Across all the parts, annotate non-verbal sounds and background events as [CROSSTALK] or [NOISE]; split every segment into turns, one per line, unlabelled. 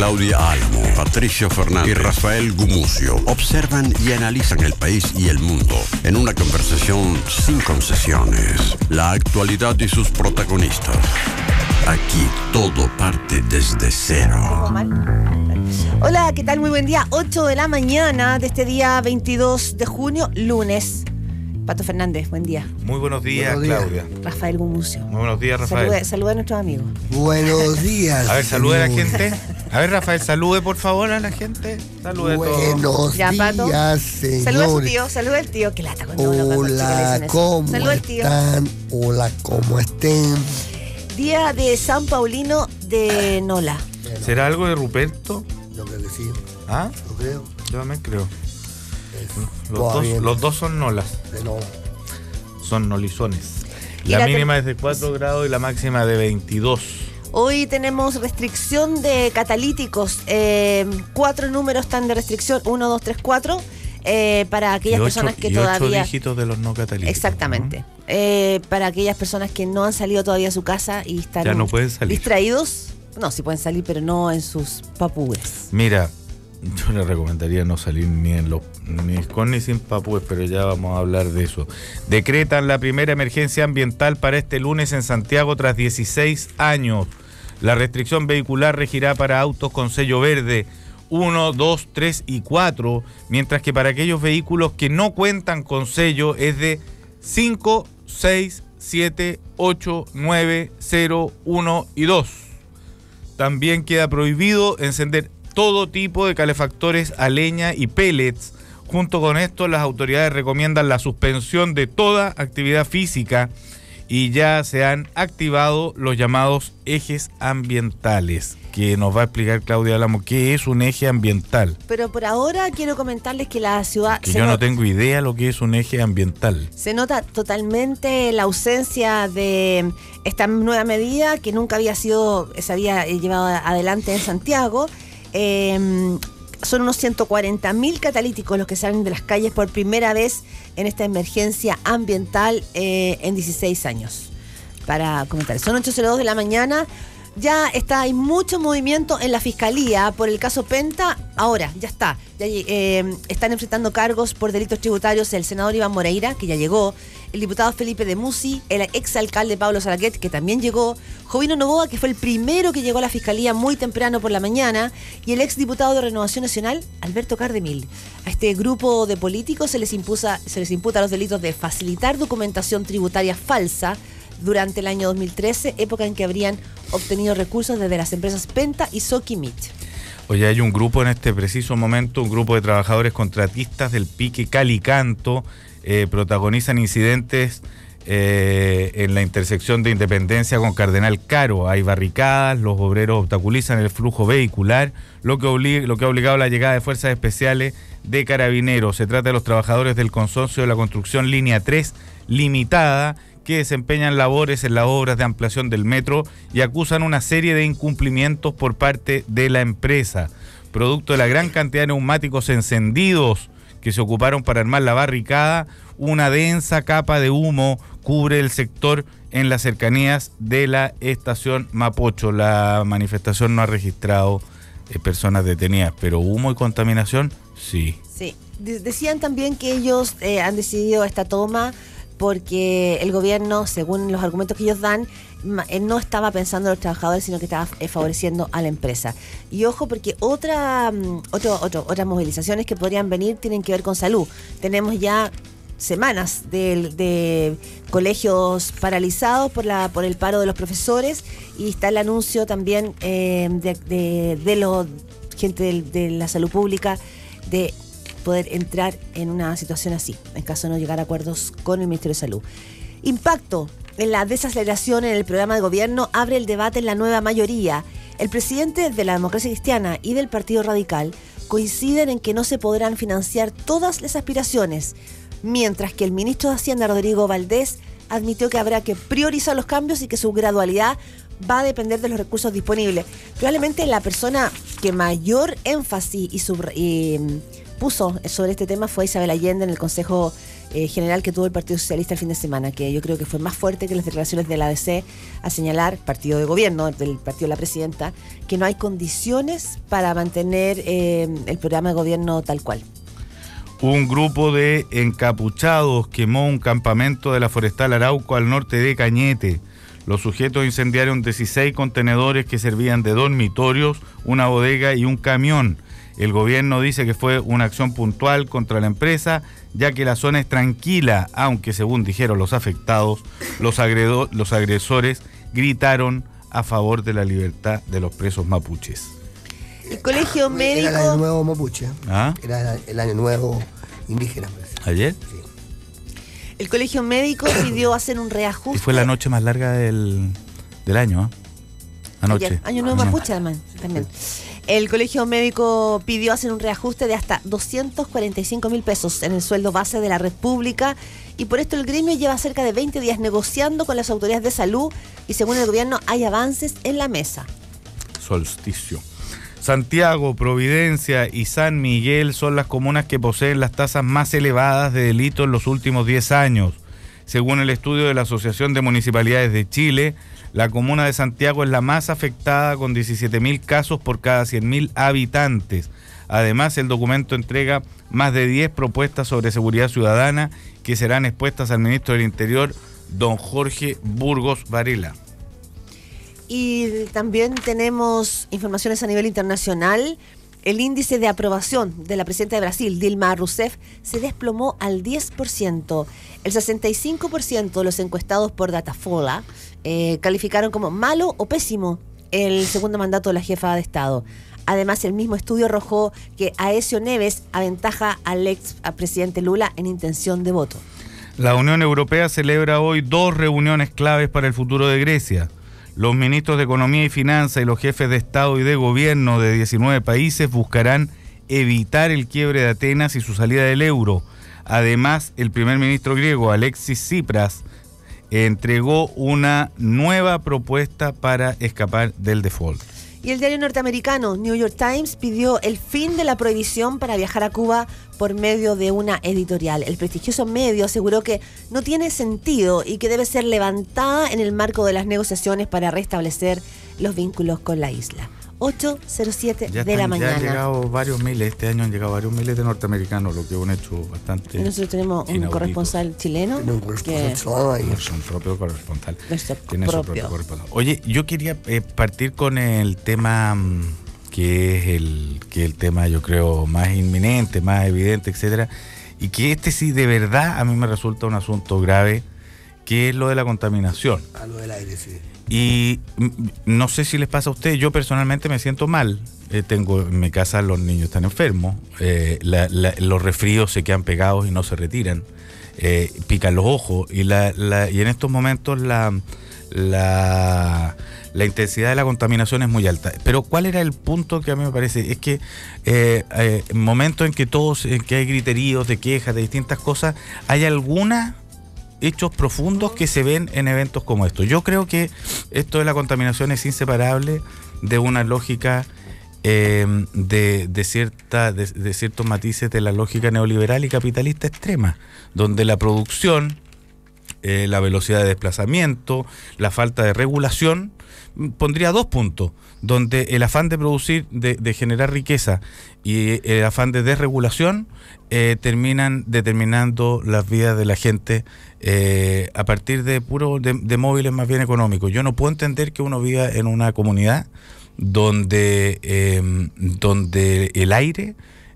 Claudia Almo, Patricio Fernández y Rafael Gumucio observan y analizan el país y el mundo en una conversación sin concesiones, la actualidad y sus protagonistas. Aquí todo parte desde
cero. Hola, ¿qué tal? Muy buen día. 8 de la mañana de este día 22 de junio, lunes. Pato Fernández, buen día.
Muy buenos días, Claudia.
Rafael Gumucio. Muy buenos días, Rafael. saluda a nuestros amigos.
Buenos días.
a ver, saluda a la gente. A ver, Rafael, salude por favor a la gente. Salude Buenos ya, días,
señores. Saluda a su tío,
saluda al tío. Que lata Hola, ¿cómo tío. están?
Hola, ¿cómo estén?
Día de San Paulino de Nola.
¿Será
algo de Ruperto? Yo creo que ¿Ah? Lo creo. Yo también creo. Los dos, son nolas. De Nola. Son nolizones. La, la mínima es de 4 grados y la máxima de 22.
Hoy tenemos restricción de catalíticos. Eh, cuatro números están de restricción: 1, 2, 3, cuatro, eh, para aquellas personas que y ocho todavía.
dígitos de los no catalíticos.
Exactamente. Eh, para aquellas personas que no han salido todavía a su casa y están distraídos. No, sí pueden salir, pero no en sus papúes.
Mira, yo le recomendaría no salir ni, en los, ni con ni sin papúes, pero ya vamos a hablar de eso. Decretan la primera emergencia ambiental para este lunes en Santiago tras 16 años. La restricción vehicular regirá para autos con sello verde 1, 2, 3 y 4, mientras que para aquellos vehículos que no cuentan con sello es de 5, 6, 7, 8, 9, 0, 1 y 2. También queda prohibido encender todo tipo de calefactores a leña y pellets. Junto con esto, las autoridades recomiendan la suspensión de toda actividad física y ya se han activado los llamados ejes ambientales, que nos va a explicar Claudia Alamo qué es un eje ambiental.
Pero por ahora quiero comentarles que la ciudad... Que yo no tengo
idea lo que es un eje ambiental.
Se nota totalmente la ausencia de esta nueva medida que nunca había sido, se había llevado adelante en Santiago Em, son unos 140.000 catalíticos los que salen de las calles por primera vez en esta emergencia ambiental eh, en 16 años. Para comentar, son 8.02 de la mañana. Ya está, hay mucho movimiento en la fiscalía por el caso Penta. Ahora, ya está. Eh, están enfrentando cargos por delitos tributarios el senador Iván Moreira, que ya llegó, el diputado Felipe de Musi, el exalcalde Pablo Saraguet, que también llegó, Jovino Novoa, que fue el primero que llegó a la fiscalía muy temprano por la mañana, y el exdiputado de Renovación Nacional, Alberto Cardemil. A este grupo de políticos se les, se les imputa los delitos de facilitar documentación tributaria falsa, durante el año 2013, época en que habrían obtenido recursos desde las empresas Penta y Mitch.
Hoy hay un grupo en este preciso momento, un grupo de trabajadores contratistas del Pique Calicanto eh, protagonizan incidentes eh, en la intersección de Independencia con Cardenal Caro. Hay barricadas, los obreros obstaculizan el flujo vehicular, lo que, lo que ha obligado a la llegada de fuerzas especiales de carabineros. Se trata de los trabajadores del consorcio de la construcción Línea 3 Limitada que desempeñan labores en las obras de ampliación del metro y acusan una serie de incumplimientos por parte de la empresa, producto de la gran cantidad de neumáticos encendidos que se ocuparon para armar la barricada, una densa capa de humo cubre el sector en las cercanías de la estación Mapocho. La manifestación no ha registrado eh, personas detenidas, pero humo y contaminación sí.
Sí, decían también que ellos eh, han decidido esta toma porque el gobierno, según los argumentos que ellos dan, eh, no estaba pensando en los trabajadores, sino que estaba eh, favoreciendo a la empresa. Y ojo, porque otra, mm, otro, otras movilizaciones que podrían venir tienen que ver con salud. Tenemos ya semanas de, colegios paralizados por la por el paro de los profesores y está el anuncio también em, de, la gente de, de la salud pública de poder entrar en una situación así en caso de no llegar a acuerdos con el Ministerio de Salud. Impacto la desaceleración en el programa de gobierno abre el debate en la nueva mayoría. El presidente de la democracia cristiana y del Partido Radical coinciden en que no se podrán financiar todas las aspiraciones, mientras que el ministro de Hacienda, Rodrigo Valdés, admitió que habrá que priorizar los cambios y que su gradualidad va a depender de los recursos disponibles. Probablemente la persona que mayor énfasis y mm, puso sobre este tema fue Isabel Allende en el Consejo eh, general que tuvo el Partido Socialista el fin de semana, que yo creo que fue más fuerte que las declaraciones del ADC a señalar, partido de gobierno, del partido de la presidenta, que no hay condiciones para mantener eh, el programa de gobierno tal cual.
Un grupo de encapuchados quemó un campamento de la Forestal Arauco al norte de Cañete. Los sujetos incendiaron 16 contenedores que servían de dormitorios, una bodega y un camión. El gobierno dice que fue una acción puntual contra la empresa, ya que la zona es tranquila, aunque según dijeron los afectados, los, agresores gritaron a favor de la libertad de los presos mapuches.
El colegio médico. Era el año nuevo mapuche.
¿Ah? Era el año nuevo indígena. ¿Ayer? Sí.
El colegio médico [COUGHS] pidió hacer un reajuste. fue la
noche más larga del, año, ¿eh? Anoche. Año nuevo mapuche,
además. También. El Colegio Médico pidió hacer un reajuste de hasta 245 mil pesos en el sueldo base de la República y por esto el gremio lleva cerca de 20 días negociando con las autoridades de salud y según el gobierno hay avances en la mesa.
Solsticio.
Santiago, Providencia y San Miguel son las comunas que poseen las tasas más elevadas de delitos en los últimos 10 años. Según el estudio de la Asociación de Municipalidades de Chile, la comuna de Santiago es la más afectada con 17.000 casos por cada 100.000 habitantes. Además, el documento entrega más de 10 propuestas sobre seguridad ciudadana que serán expuestas al ministro del Interior, don Jorge Burgos Varela.
Y también tenemos informaciones a nivel internacional. El índice de aprobación de la presidenta de Brasil, Dilma Rousseff, se desplomó al 10%. El 65% de los encuestados por Datafola eh, calificaron como malo o pésimo el segundo mandato de la jefa de Estado. Además, el mismo estudio arrojó que Aesio Neves aventaja al ex presidente Lula en intención de voto.
La Unión Europea celebra hoy dos reuniones claves para el futuro de Grecia. Los ministros de Economía y Finanzas y los jefes de Estado y de Gobierno de 19 países buscarán evitar el quiebre de Atenas y su salida del euro. Además, el primer ministro griego Alexis Tsipras entregó una nueva propuesta para escapar del default.
Y el diario norteamericano New York Times pidió el fin de la prohibición para viajar a Cuba por medio de una editorial. El prestigioso medio aseguró que no tiene sentido y que debe ser levantada en el marco de las negociaciones para restablecer los vínculos con la isla. 8.07 de la mañana. Ya han llegado
varios miles, este año han llegado varios miles de norteamericanos, lo que es hecho bastante. nosotros
tenemos un corresponsal chileno. que es
un propio corresponsal.
tiene propio. su propio corresponsal.
Oye, yo quería eh, partir con el tema mm, que es el, que el tema, yo creo, más inminente, más evidente, etcétera. Y que este sí, de verdad, a mí me resulta un asunto grave, que es lo de la contaminación.
A ah, lo del aire, sí.
Y no sé si les pasa a ustedes, yo personalmente me siento mal. Eh, tengo en mi casa los niños están enfermos, eh, los resfríos se quedan pegados y no se retiran, eh, pican los ojos y, y en estos momentos la, la, intensidad de la contaminación es muy alta. Pero ¿cuál era el punto que a mí me parece? Es que eh, momentos en que todos, en que hay griteríos de quejas, de distintas cosas, hay alguna hechos profundos que se ven en eventos como estos. Yo creo que esto de la contaminación es inseparable de una lógica em, de, de, cierta, de, ciertos matices de la lógica neoliberal y capitalista extrema, donde la producción, eh, la velocidad de desplazamiento, la falta de regulación, mm, pondría dos puntos donde el afán de producir, de, generar riqueza y eh, el afán de desregulación eh, terminan determinando las vidas de la gente eh, a partir de puro de, móviles más bien económicos. Yo no puedo entender que uno viva en una comunidad donde, donde el aire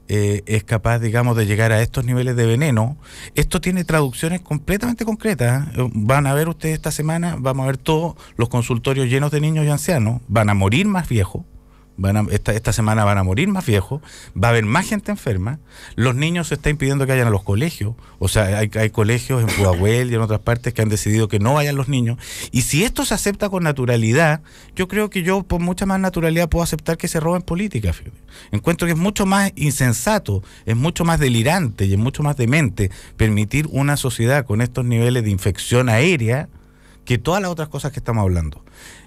eh, es capaz, digamos, de llegar a estos niveles de veneno. Esto tiene traducciones completamente concretas. ¿eh? Van a ver ustedes esta semana, vamos a ver todos los consultorios llenos de niños y ancianos, van a morir más viejos esta, semana van a morir más viejos, va a haber más gente enferma, los niños se está impidiendo que vayan a los colegios, o sea, hay, hay colegios en Pudahuel y en otras partes que han decidido que no vayan los niños, y si esto se acepta con naturalidad, yo creo que yo por mucha más naturalidad puedo aceptar que se roben políticas. Encuentro que es mucho más insensato, es mucho más delirante y es mucho más demente permitir una sociedad con estos niveles de infección aérea que todas las otras cosas que estamos hablando.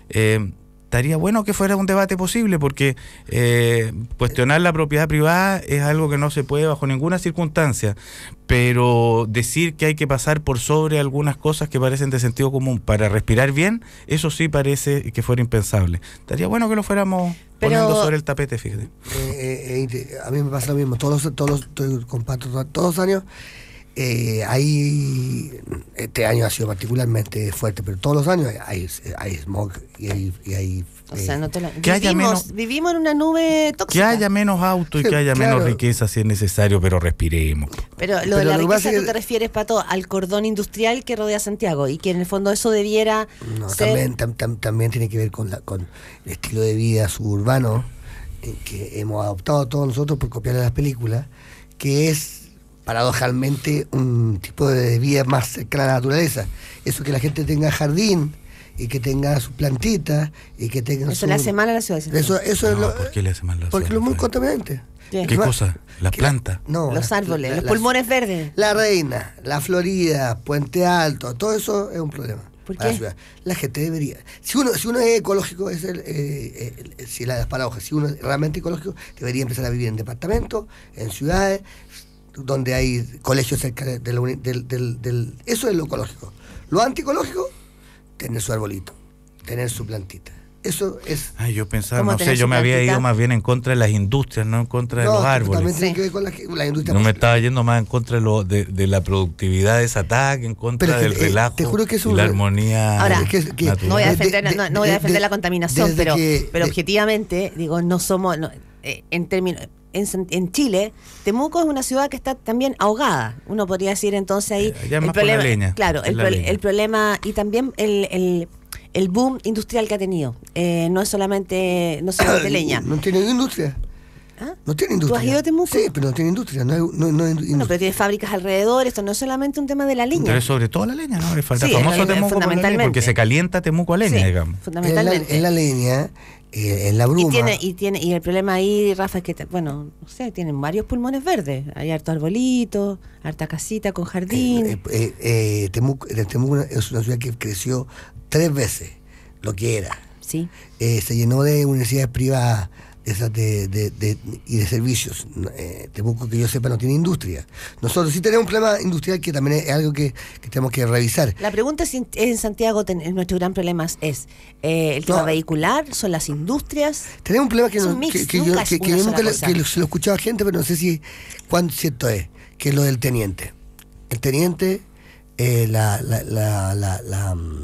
Eh, estaría bueno que fuera un debate posible, porque eh, cuestionar la propiedad privada es algo que no se puede bajo ninguna circunstancia, pero decir que hay que pasar por sobre algunas cosas que parecen de sentido común para respirar bien, eso sí parece que fuera impensable. Estaría bueno que lo fuéramos poniendo sobre el tapete, fíjate.
Eh, eh, a mí me pasa lo mismo, todos, todos, comparto todos los años. Eh, ahí este año ha sido particularmente fuerte, pero todos los años hay, hay smog y hay... o sea, eh, no te lo...
vivimos, en una nube tóxica. Que haya menos auto y que haya menos
riqueza si es necesario, pero respiremos.
Pero lo de la riqueza te refieres, Pato, al cordón industrial que rodea Santiago y que en el fondo eso debiera no, también,
también tiene que ver con, con el estilo de vida suburbano eh, que hemos adoptado todos nosotros por copiar las películas, que es paradojalmente un tipo de vida más cercana a la naturaleza. Eso que la gente tenga jardín y que tenga sus plantitas y que tenga Eso le hace mal a la ciudad. Eso, eso es lo... ¿Por qué le hace mal a la ciudad? Porque lo muy contaminante. ¿Qué, cosa?
¿La planta?
Los árboles, los pulmones verdes. La reina, la Florida, Puente Alto, todo eso es un problema. ¿Por La, gente debería. Si uno, si uno es ecológico, es el, eh, eh, si la paradoja, si uno es realmente ecológico, debería empezar a vivir en departamentos, en ciudades, donde hay colegios cerca del, del, del, Eso es lo ecológico. Lo anticológico, tener su arbolito, tener su plantita. Eso es... Ay, yo pensaba, no sé, yo me había ido más
bien en contra de las industrias, no en contra de los árboles.
tiene que con No me
estaba yendo más en contra de, lo, de, de la productividad esa que en contra del relato eh, relajo la armonía Ahora,
no voy a
defender, la contaminación, pero, objetivamente, digo, no somos... Eh, en términos en, en, Chile, Temuco es una ciudad que está también ahogada. Uno podría decir entonces ahí. Eh, por la leña, claro, el, el, problema y también el, el, el, boom industrial que ha tenido. Eh, no es solamente, no solamente [COUGHS] leña. No tiene industria.
¿Ah? No tiene industria. has ido a Temuco? Sí, pero no tiene industria. No, hay, no, industria.
pero tiene fábricas alrededor. Esto no es solamente un tema de la leña. Pero es sobre todo la leña, ¿no? falta famoso fundamentalmente. porque se
calienta Temuco a leña, digamos.
Fundamentalmente. es la leña
en eh, la bruma.
Y, tiene, y, el problema ahí, Rafa, es que, bueno, no sé, tienen varios pulmones verdes. Hay harto arbolito, harta casita con jardín.
Eh, eh, Temuco, es una ciudad que creció tres veces lo que era. Sí. se llenó de universidades privadas esas de, y de servicios. Eh, te busco que yo sepa, no tiene industria. Nosotros sí tenemos un problema industrial que también es algo que, tenemos que
revisar. La pregunta es, en Santiago, nuestro gran problema es eh, el tema vehicular, son las industrias. Tenemos un problema que, no, que, yo,
se lo escuchaba a gente, pero no sé si cuán cierto es, que es lo del teniente. El teniente, eh, la, la, la, la, mm,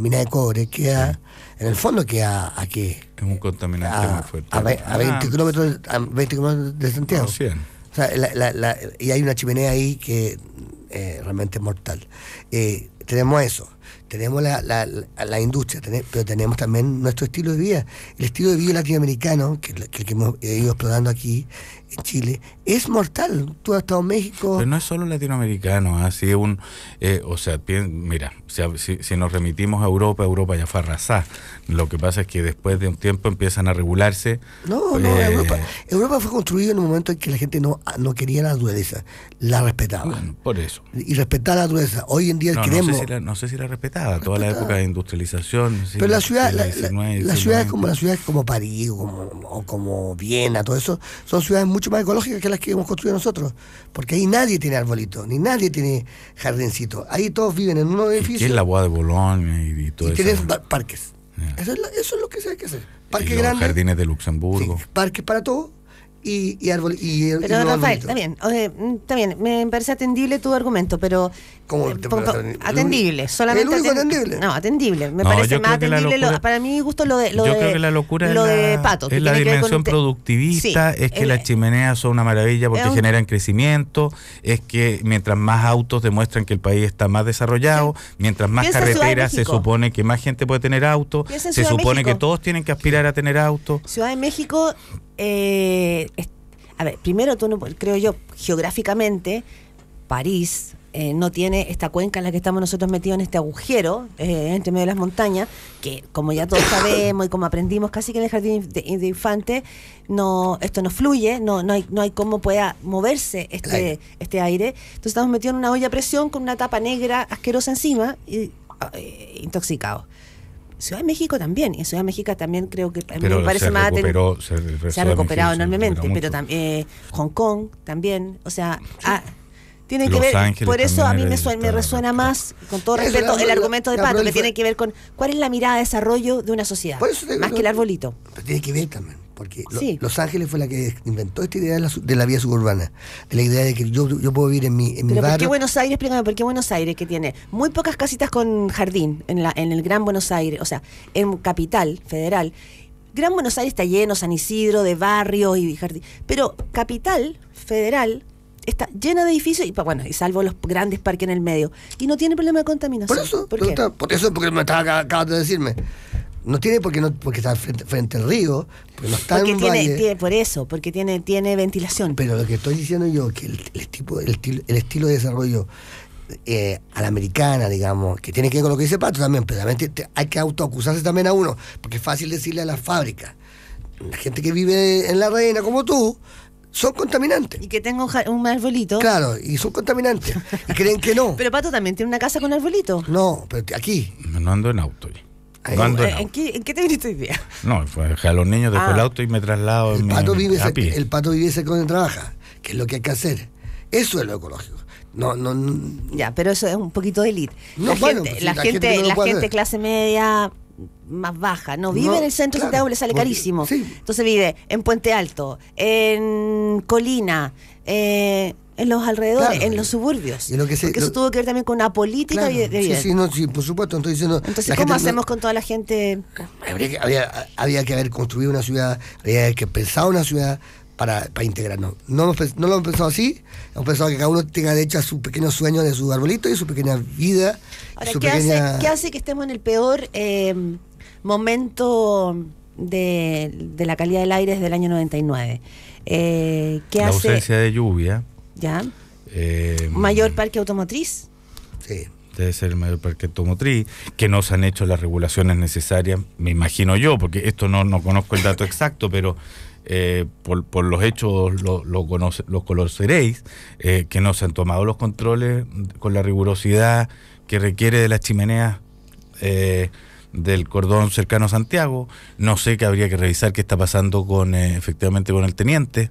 mina de cobre Que ha en el fondo que a, a Es un contaminante muy fuerte. A, 20 ah. kilómetros, de Santiago. 100. y hay una chimenea ahí que eh, realmente es mortal. Eh, tenemos eso. Tenemos la, la industria, pero tenemos también nuestro estilo de vida. El estilo de vida latinoamericano, que, que hemos ido explorando aquí, Chile es mortal. Tú has estado en México. Pero no es
solo latinoamericano, ha ¿ah? sido un. Eh, o sea, mira, si, nos remitimos a Europa, Europa ya fue arrasada. Lo que pasa es que después de un tiempo empiezan a regularse.
No, no, eh, Europa, Europa fue construida en un momento en que la gente no, ah, no quería la dureza, la respetaba. por eso. Y respetar la dureza. Hoy en día no, queremos. No
sé, si la, no respetaba, toda la época de industrialización. Pero la ciudad, la, ciudad como las ciudades
como París o como, como Viena, todo eso, son ciudades mucho más ecológicas que las que hemos construido nosotros, porque ahí nadie tiene arbolito, ni nadie tiene jardincito. Ahí todos viven en un edificio. ¿Y en la
de Bolonia y, y Tienen parques.
Eso, es lo, que se hace que hacer. Parques grandes.
Jardines de Luxemburgo.
parques para todos y, y árbol. Y, pero no Rafael, está bien, mm, está bien, me parece atendible tu argumento, pero. ¿Cómo eh, te atendible, solamente. único atendible. No, atendible. Me parece más atendible. para mí, gusto, lo de. Lo creo que la locura lo de, es pato. Es la dimensión
productivista, es que las chimeneas son una maravilla porque generan crecimiento, es que mientras más autos demuestran que el país está más desarrollado, mientras más carreteras se supone que más gente puede tener auto se supone que todos tienen que aspirar a tener auto
Ciudad de México eh, a ver, primero tú no, creo yo, geográficamente, París eh, no tiene esta cuenca en la que estamos nosotros metidos en este agujero, eh, entre este medio de las montañas, que como ya todos sabemos y como aprendimos casi que en el jardín de, infantes infante, no, esto no fluye, no, no, hay, no hay cómo pueda moverse este, aire. este aire. Entonces estamos metidos en una olla a presión con una tapa negra asquerosa encima y ah, eh, intoxicados. Ciudad de México también, y en Ciudad de México también creo que me parece se más
se, ha recuperado enormemente, pero
también eh, Hong Kong también, o sea, ah, tiene que ver, por eso a mí me, me resuena más, con todo respeto, el argumento de Pato, que tiene que ver con cuál es la mirada de desarrollo de una sociedad, más que el arbolito. Pero tiene que ver también
porque Los Ángeles fue la que inventó esta idea de la, de la, vía suburbana, de la idea de que yo, puedo vivir en mi, en Pero ¿Por qué Buenos
Aires? Explícame, ¿por qué Buenos Aires que tiene muy pocas casitas con jardín en, la, en el Gran Buenos Aires, o sea, en Capital Federal? Gran Buenos Aires está lleno, San Isidro, de barrios y jardín. Pero Capital Federal está llena de edificios y bueno, y salvo los grandes parques en el medio. Y no tiene problema de contaminación. Por eso, ¿Por,
por eso porque me estaba acabando de decirme. No tiene porque no porque está frente, frente al río, porque no está en un tiene, valle. tiene, por eso, porque tiene tiene ventilación. Pero lo que estoy diciendo yo que el, tipo el, estilo de desarrollo eh, a la americana, digamos, que tiene que ver con lo que dice Pato también, pero también hay que autoacusarse también a uno, porque es fácil decirle a la fábrica, la gente que vive en la reina como tú, son contaminantes. Y que tenga un, arbolito. Claro, y son
contaminantes. y creen que no. [LAUGHS] Pero Pato también tiene una casa con arbolito. No, pero aquí.
No ando en auto.
Eh, ¿En, qué, te viniste hoy día?
No, fue pues a los niños después ah. auto y me traslado.
El, pato, mi, vive el pato vive con donde trabaja, que es lo que hay que hacer. Eso es lo ecológico.
No, no, Ya, pero eso es un poquito de elite. Pues la, gente, la, gente, clase media más baja, no vive en el centro de le sale carísimo. Entonces vive en Puente Alto, en Colina, eh, en los alrededores, en los suburbios.
que eso tuvo
que ver también con la política Sí, sí, no,
sí, por supuesto. Entonces, Entonces ¿cómo hacemos
con toda la gente?
había, que haber construido una ciudad, había que pensar una ciudad para, integrarnos. No, lo hemos pensado así, hemos pensado que cada uno tenga derecho a su pequeño sueño de su arbolito y su pequeña vida. Ahora, ¿qué,
hace, que estemos en el peor em, momento de, la calidad del aire desde el año 99? Eh, ¿qué la ausencia
de lluvia. Ya. Eh, mayor
parque automotriz.
Sí. Debe ser el mayor parque automotriz, que no se han hecho las regulaciones necesarias, me imagino yo, porque esto no, no conozco el dato exacto, pero eh, por, los hechos lo, conoceréis, eh, que no se han tomado los controles con la rigurosidad que requiere de las chimeneas del cordón cercano a Santiago. No sé qué habría que revisar qué está pasando con efectivamente con el teniente.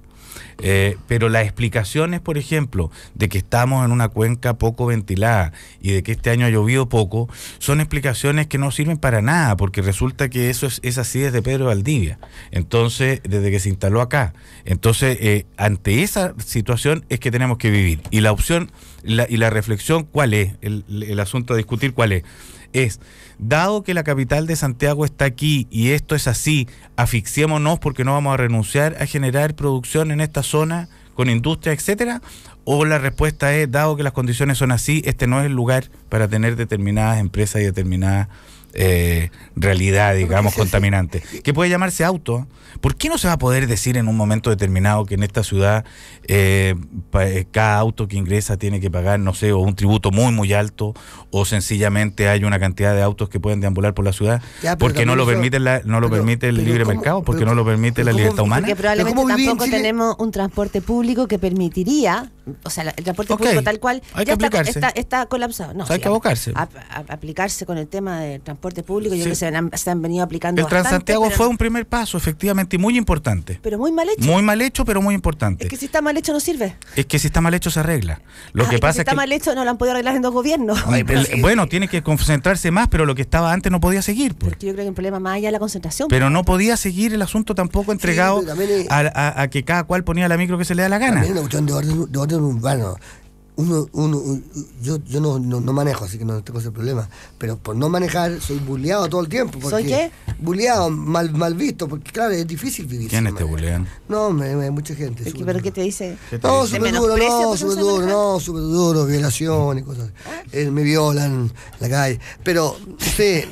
Eh, pero las explicaciones, por ejemplo, de que estamos en una cuenca poco ventilada y de que este año ha llovido poco, son explicaciones que no sirven para nada, porque resulta que eso es, es así desde Pedro Valdivia, entonces, desde que se instaló acá. Entonces, eh, ante esa situación es que tenemos que vivir. Y la opción y la reflexión, ¿cuál es? El, el asunto a discutir, ¿cuál es? es, dado que la capital de Santiago está aquí y esto es así, asfixiémonos porque no vamos a renunciar a generar producción en esta zona con industria, etcétera? ¿O la respuesta es, dado que las condiciones son así, este no es el lugar para tener determinadas empresas y determinadas eh, realidad, digamos, contaminante, que puede llamarse auto. ¿Por qué no se va a poder decir en un momento determinado que en esta ciudad eh, eh, cada auto que ingresa tiene que pagar, no sé, o un tributo muy, muy alto, o sencillamente hay una cantidad de autos que pueden deambular por la ciudad? porque no lo, permite no lo permite el libre mercado, porque no lo permite la libertad humana. Porque
probablemente tampoco tenemos un transporte público que permitiría o sea, el transporte público tal cual está, está, colapsado. No, hay que abocarse. A, aplicarse con el tema del transporte público, yo creo que se han, venido aplicando. El Transantiago fue un
primer paso, efectivamente, muy importante.
Pero muy mal hecho.
Muy mal hecho, pero muy importante. Es que
si está mal hecho no sirve.
Es que si está mal hecho se arregla. Lo ah, que pasa si está mal
hecho no lo han podido arreglar en dos gobiernos.
Mm, bueno, tiene que concentrarse más, pero lo que estaba antes no podía seguir. Pues.
Porque yo creo que el problema más allá es la concentración.
Pero pues. no podía seguir el asunto tampoco entregado a, que cada cual ponía la micro que se le da la gana.
de orden bueno uno, uno, yo, yo no, no, manejo, así que no tengo ese problema. Pero por no manejar, soy bulleado todo el tiempo. ¿Soy qué? Bulleado, mal, mal visto, porque claro, es difícil vivir.
¿Quiénes
te bullean?
No, me, mucha gente. ¿Pero, qué
te dice? No, súper duro, no,
súper duro, no, violación y cosas. Ah. Eh, me violan la calle. Pero, sé.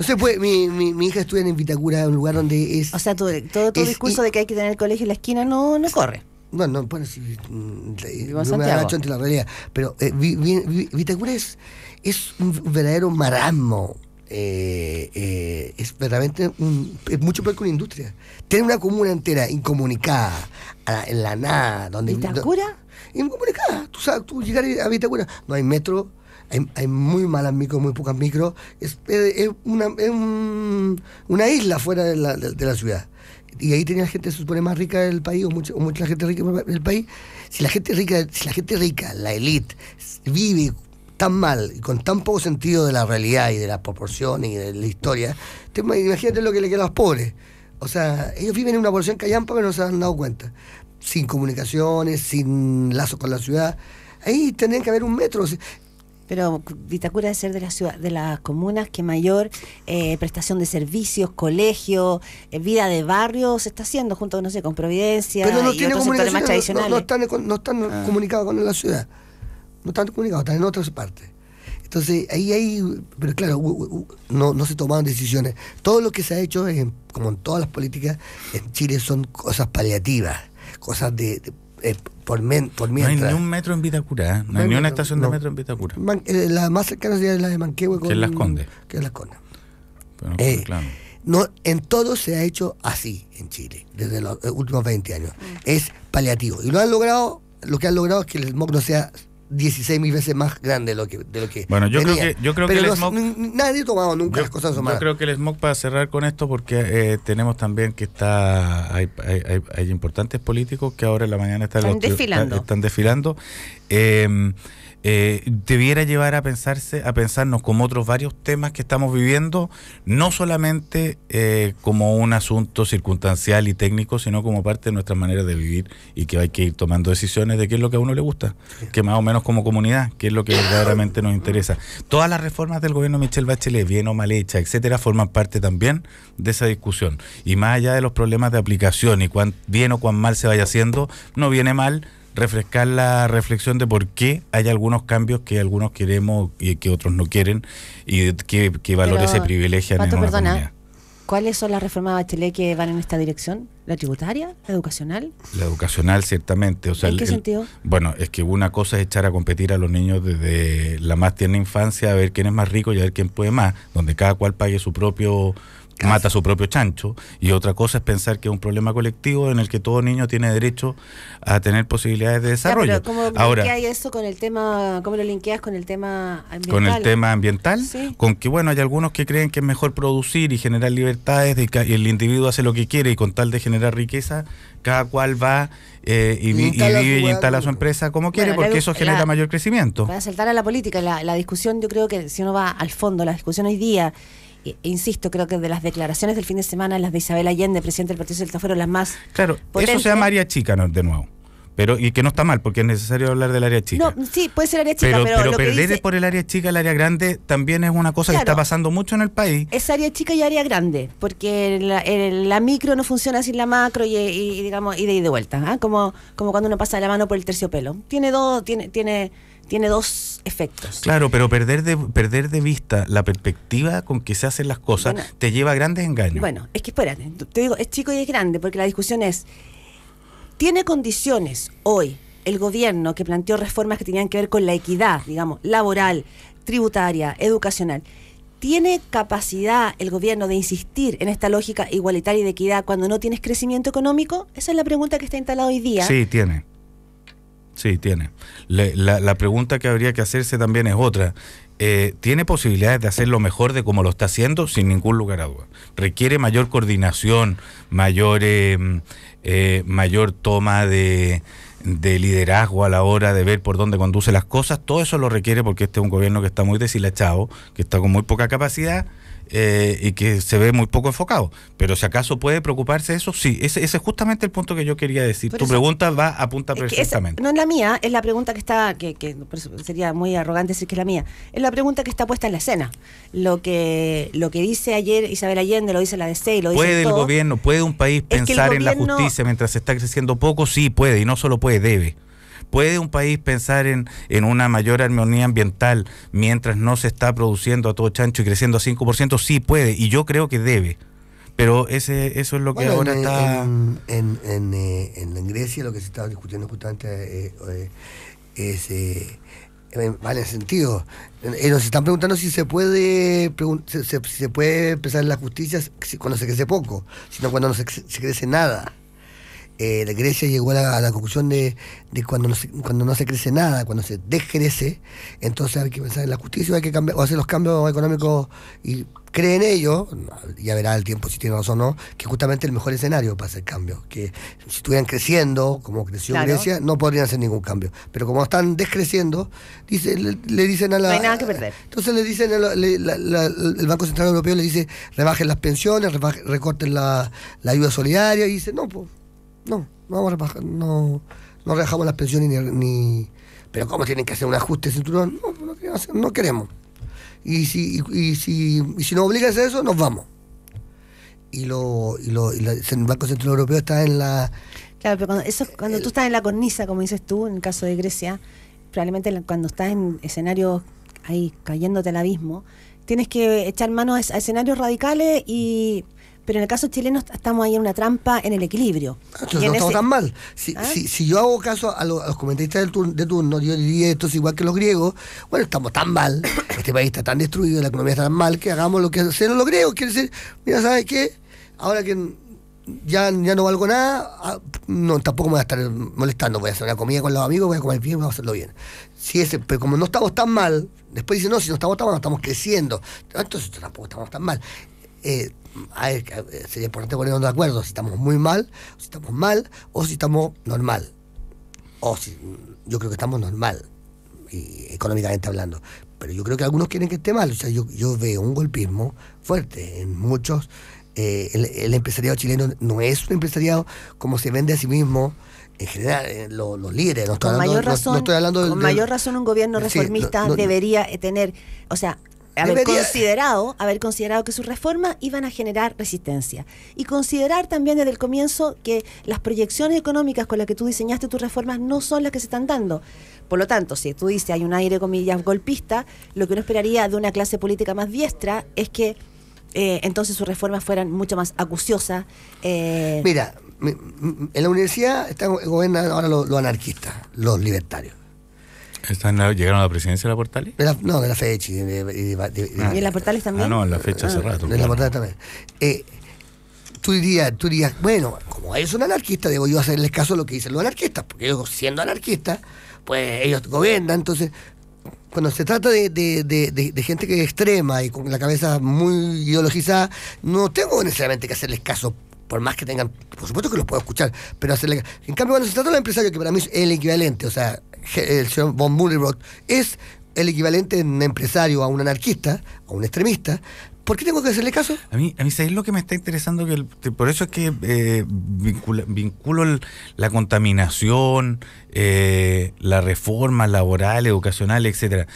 No sé, pues mi, mi, hija estudia en Vitacura, un lugar donde es. O sea, todo
tu discurso de que hay que tener el colegio en la esquina no, no corre.
Bueno, no, bueno, si mm, no me agacho ante la realidad. Pero eh, Vitacura es, es un verdadero marasmo. Eh, eh, es verdaderamente es mucho peor que una industria. Tiene una comuna entera incomunicada, en la nada, donde. ¿Vitacura? incomunicada. Tú sabes, tú llegar a Vitacura, no hay metro, hay, hay, muy malas micros, muy pocas micros. Es, es, una, es un, una isla fuera de la, de la ciudad y ahí tenía gente, se supone, más rica del país, o mucha, mucha gente rica del país. Si la gente rica, si la gente rica, la élite, vive tan mal y con tan poco sentido de la realidad y de las proporciones y de la historia, imagínate lo que le queda a los pobres. O sea, ellos viven en una población callampa, pero no se han dado cuenta. Sin comunicaciones, sin lazos con la
ciudad. Ahí tendrían que haber un metro. Pero Vitacura debe ser de, la ciudad, de las comunas que mayor eh, prestación de servicios, colegios, eh, vida de barrio se está haciendo junto, no sé, con Providencia no y tiene más tradicionales. No, están,
no ah. están comunicados con la ciudad. No están comunicados, están en otras partes. Entonces, ahí hay, pero claro, no, no se tomaron decisiones. Todo lo que se ha hecho, en, como en todas las políticas en Chile, son cosas paliativas, cosas de eh, por, por mientras. No hay ni un metro en Vitacura, ¿eh? no, hay ni una estación de metro en Vitacura. Eh, la más cercana sería la de Manquehue. Con, que es Las Condes. Que pues, no, en todo se ha hecho así en Chile, desde los últimos 20 años. Mm. Es paliativo. Y lo han logrado, lo que han logrado es que el MOC no sea 16 mil veces más grande de lo que, de lo que Bueno, yo creo que, yo creo que el nadie ha nunca las cosas Yo
creo que el smog, para cerrar con esto, porque eh, tenemos también que está hay, importantes políticos que ahora en la mañana están, desfilando. Están, em, debiera eh, llevar a pensarse, a pensarnos como otros varios temas que estamos viviendo, no solamente eh, como un asunto circunstancial y técnico, sino como parte de nuestra manera de vivir y que hay que ir tomando decisiones de qué es lo que a uno le gusta, que más o menos como comunidad, qué es lo que verdaderamente nos interesa. Todas las reformas del gobierno Michelle Bachelet, bien o mal hecha, etcétera, forman parte también de esa discusión. Y más allá de los problemas de aplicación y cuán bien o cuán mal se vaya haciendo, no viene mal refrescar la reflexión de por qué hay algunos cambios que algunos queremos y que otros no quieren y qué, valores se privilegian en una
¿Cuáles son las reformas de Bachelet que van en esta dirección? ¿La tributaria? ¿La educacional?
La educacional, ciertamente. O ¿En qué sentido? Bueno, es que una cosa es echar a competir a los niños desde la más tierna infancia, a ver quién es más rico y a ver quién puede más, donde cada cual pague su propio mata a su propio chancho. Y otra cosa es pensar que es un problema colectivo en el que todo niño tiene derecho a tener posibilidades de desarrollo. ¿cómo Ahora,
con el tema, cómo lo linkeas con el tema ambiental? Con el tema
ambiental, con que bueno, hay algunos que creen que es mejor producir y generar libertades de el individuo hace lo que quiere y con tal de generar riqueza, cada cual va eh, y, vive y instala su empresa como quiere, porque eso genera mayor crecimiento. Para
saltar a la política, la discusión, yo creo que si uno va al fondo, la discusión hoy día e insisto, creo que de las declaraciones del fin de semana, las de Isabel Allende, presidente del Partido Socialista, fueron las más. Claro, eso se llama
área chica de nuevo. Pero, y que no está mal, porque es necesario hablar del área chica.
No, sí, puede ser área chica, pero, pero, que
por el área chica el área grande también es una cosa que está pasando mucho en el país.
Es área chica y área grande, porque la, micro no funciona sin la macro y, y digamos ida y de vuelta, ¿ah? como, como cuando uno pasa la mano por el terciopelo. Tiene dos, tiene, tiene tiene dos efectos.
Claro, pero perder de, perder de vista la perspectiva con que se hacen las cosas te lleva a grandes engaños.
Bueno, es que espérate, te digo, es chico y es grande, porque la discusión es, ¿tiene condiciones hoy el gobierno que planteó reformas que tenían que ver con la equidad, digamos, laboral, tributaria, educacional? ¿Tiene capacidad el gobierno de insistir en esta lógica igualitaria y de equidad cuando no tienes crecimiento económico? Esa es la pregunta que está instalada hoy día. Sí,
tiene. Sí, tiene. la, pregunta que habría que hacerse también es otra. Eh, ¿Tiene posibilidades de hacerlo mejor de como lo está haciendo? Sin ningún lugar a duda. ¿Requiere mayor coordinación, mayor, em, eh, mayor toma de, de liderazgo a la hora de ver por dónde conduce las cosas? Todo eso lo requiere porque este es un gobierno que está muy deshilachado, que está con muy poca capacidad eh, y que se ve muy poco enfocado. Pero si acaso puede preocuparse de eso, sí, ese, es justamente el punto que yo quería decir. tu pregunta va a punta perfectamente.
no es la mía, es la pregunta que está, que, que sería muy arrogante decir que es la mía, es la pregunta que está puesta en la escena. Lo que, lo que dice ayer Isabel Allende, lo dice la DC, lo dice... ¿Puede el gobierno,
puede un país pensar en la justicia mientras se está creciendo poco? Sí, puede, y no solo puede, debe. ¿Puede un país pensar en, una mayor armonía ambiental mientras no se está produciendo a todo chancho y creciendo a 5%? Sí puede, y yo creo que debe. Pero ese, eso es lo que ahora está...
En, en, eh, Grecia lo que se está discutiendo justamente eh, eh, es... vale sentido. nos están preguntando si se puede se, se, se puede empezar en la justicia cuando se crece poco, sino cuando no se crece nada eh, Grecia llegó a la, conclusión de, cuando, no se, cuando no se crece nada, cuando se descrece, entonces hay que pensar en la justicia, hay que cambiar, o hacer los cambios económicos y creen ellos, ya verá el tiempo si tiene razón o no, que justamente el mejor escenario para hacer cambios, que si estuvieran creciendo, como creció Grecia, no podrían hacer ningún cambio, pero como están descreciendo, dice, le, dicen a la... No hay nada que perder. Entonces le dicen, el Banco Central Europeo le dice, rebajen las pensiones, recorten la, ayuda solidaria, y dice, no, pues no, no vamos a rebajar, no, no las pensiones ni, Pero ¿cómo tienen que hacer un ajuste de No, no, queremos. Y, si, y, si, y si nos obligan a eso, nos vamos. Y, lo, y, lo, el Banco Central Europeo está en la...
Claro, pero cuando, cuando tú estás en la cornisa, como dices tú, en el caso de Grecia, probablemente cuando estás en escenarios ahí cayéndote al abismo, tienes que echar mano a escenarios radicales y pero en el caso chileno estamos ahí en una trampa en el equilibrio. Ah, entonces no estamos tan
mal. ¿Ah? Si, yo hago caso a, los comentaristas del de turno, yo diría esto es igual que los griegos, bueno, estamos tan mal, [COUGHS] este país está tan destruido, la economía está tan mal, que hagamos lo que hacen los griegos. Quiere decir, mira, ¿sabes qué? Ahora que ya, ya no valgo nada, ah, no, tampoco me voy a estar molestando, voy a hacer una comida con los amigos, voy a comer bien, voy a hacerlo bien. pero como no estamos tan mal, después dice no, si no estamos tan mal, estamos creciendo. Entonces tampoco estamos tan mal. Eh, eh, sería importante ponernos de acuerdo si estamos muy mal, si estamos mal o si estamos normal. O si, mm, yo creo que estamos normal, y, económicamente hablando. Pero yo creo que algunos quieren que esté mal. O sea, yo, veo un golpismo fuerte en muchos. Eh, el, empresariado chileno no es un empresariado como se vende a sí mismo
en general los líderes. No con mayor razón, no, estoy hablando con mayor razón un gobierno reformista debería tener, o sea, haber considerado, haber considerado que sus reformas iban a generar resistencia. Y considerar también desde el comienzo que las proyecciones económicas con las que tú diseñaste tus reformas no son las que se están dando. Por lo tanto, si tú dices hay un aire, comillas, golpista, lo que uno esperaría de una clase política más diestra es que eh, entonces sus reformas fueran mucho más acuciosas. Eh, Mira,
en la universidad están gobernando ahora los anarquistas, los libertarios. ¿Están ¿Llegaron a la presidencia de la Portales? no, de la fecha. Ah. ¿Y en la Portales también? Ah, no, en la fecha hace ah, rato. En la Portales también. Eh, tú, dirías, tú dirías, bueno, como ellos son anarquistas, debo yo hacerles caso a lo que dicen los anarquistas, porque ellos siendo anarquistas, pues ellos gobiernan, entonces cuando se trata de, de, de, de, gente que es extrema y con la cabeza muy ideologizada, no tengo necesariamente que hacerles caso, por más que tengan, por supuesto que los puedo escuchar, pero hacerle En cambio, cuando se trata de un empresario que para mí es el equivalente, o sea, el señor von es el equivalente en empresario a un anarquista, a un extremista, ¿Por qué tengo que hacerle caso? A mí, a mí
lo que me está interesando? que Por eso es que eh, vinculo la contaminación, eh, la reforma laboral, educacional, etcétera.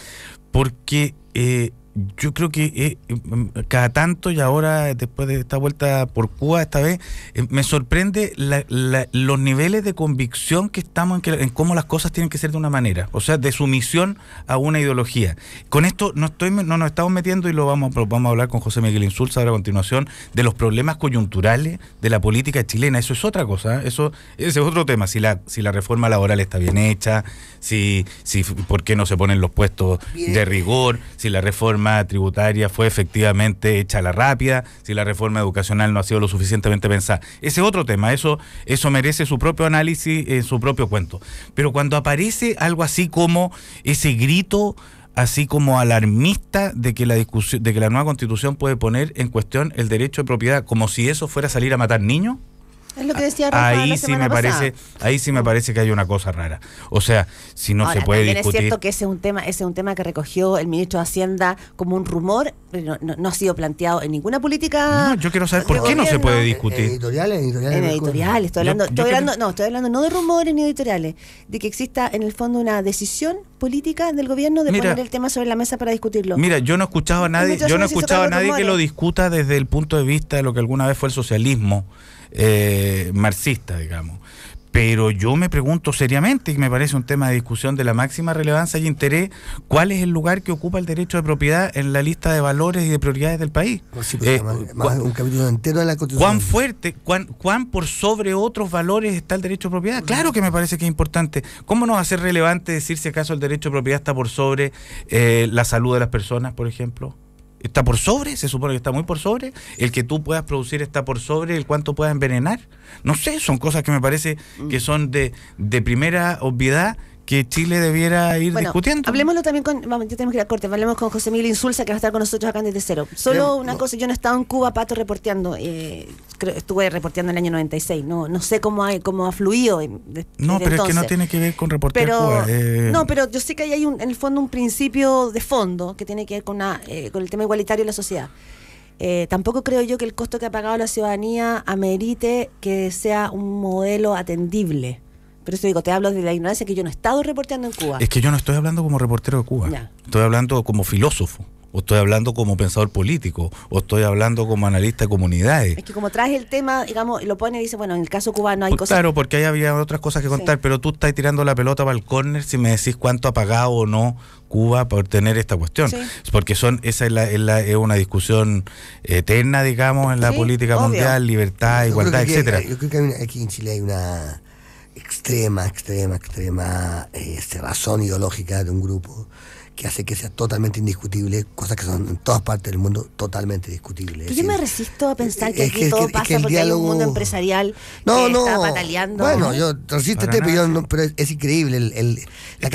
Porque eh, yo creo que eh, eh, cada tanto y ahora después de esta vuelta por Cuba esta vez, eh, me sorprende los niveles de convicción que estamos en, que, cómo las cosas tienen que ser de una manera, o sea, de sumisión a una ideología. Con esto no, estoy, no nos estamos metiendo y lo vamos, vamos a hablar con José Miguel Insulza a continuación de los problemas coyunturales de la política chilena, eso es otra cosa, eso ese es otro tema, si la, si la reforma laboral está bien hecha, si, si por qué no se ponen los puestos de rigor, si la reforma tributaria fue efectivamente hecha a la rápida, si la reforma educacional no ha sido lo suficientemente pensada. Ese es otro tema, eso, eso merece su propio análisis, en su propio cuento. Pero cuando aparece algo así como ese grito así como alarmista de que la discusión, de que la nueva constitución puede poner en cuestión el derecho de propiedad, como si eso fuera salir a matar niños,
lo que decía ahí sí me parece,
ahí sí me parece que hay una cosa rara. O sea, si no se puede discutir. Es cierto que
ese es un tema, es un tema que recogió el ministro de Hacienda como un rumor, no, ha sido planteado en ninguna política. yo quiero saber por qué no se puede discutir. Eh, editoriales, editoriales. En editoriales, estoy hablando, no, estoy hablando no de rumores ni editoriales, de que exista en el fondo una decisión política del gobierno de poner el tema sobre la mesa para discutirlo. Mira, yo no
he escuchado a nadie, yo no he escuchado a nadie que lo discuta desde el punto de vista de lo que alguna vez fue el socialismo. Eh, marxista, digamos. Pero yo me pregunto seriamente, y me parece un tema de discusión de la máxima relevancia y interés, ¿cuál es el lugar que ocupa el derecho de propiedad en la lista de valores y de
prioridades del país? Oh, eh, un capítulo entero de la Constitución. ¿Cuán
fuerte, cuán, cuán por sobre otros valores está el derecho de propiedad? Claro que me parece que es importante. ¿Cómo a ser relevante decir si acaso el derecho de propiedad está por sobre eh, la salud de las personas, por ejemplo? está por sobre, se supone que está muy por sobre, el que tú puedas producir está por sobre, el cuánto puedas envenenar. No sé, son cosas que me parece que mm. son de, de primera obviedad que Chile debiera
ir bueno, discutiendo. Hablemoslo también con. Vamos, yo tenemos que ir a corte. Hablemos con José Miguel Insulza, que va a estar con nosotros acá Desde Cero. Solo una cosa: yo no he estado en Cuba, pato, reporteando. Eh, estuve reporteando en el año 96. No, no sé cómo, hay, cómo ha fluido.
no, pero es que no tiene que ver con reportear Cuba. Eh. No,
pero yo sé que ahí hay, un, en el fondo, un principio de fondo que tiene que ver con, eh, con el tema igualitario de la sociedad. tampoco creo yo que el costo que ha pagado la ciudadanía amerite que sea un modelo atendible pero eso digo, te hablo de la ignorancia que yo no he estado reporteando en Cuba. Es
que yo no estoy hablando como reportero de Cuba. Estoy hablando como filósofo. O estoy hablando como pensador político, o estoy hablando como analista de comunidades. Es
que como traes el tema, digamos, lo pone y dice, bueno, en el caso cubano hay pues cosas. Claro,
porque ahí había otras cosas que contar, pero tú estás tirando la pelota para el córner si me decís cuánto ha pagado o no Cuba por tener esta cuestión. Porque son esa es, la, es, una discusión eterna, digamos, en la política mundial, libertad, igualdad, etcétera.
Yo creo que aquí en Chile hay una extrema, extrema, extrema este eh, razón ideológica de un grupo que hace que sea totalmente indiscutible, cosas que son en todas partes del mundo totalmente discutibles. Yo me
resisto a pensar que aquí todo pasa el porque un mundo empresarial está bataleando Bueno, yo
resisto este, pero, es, increíble. El,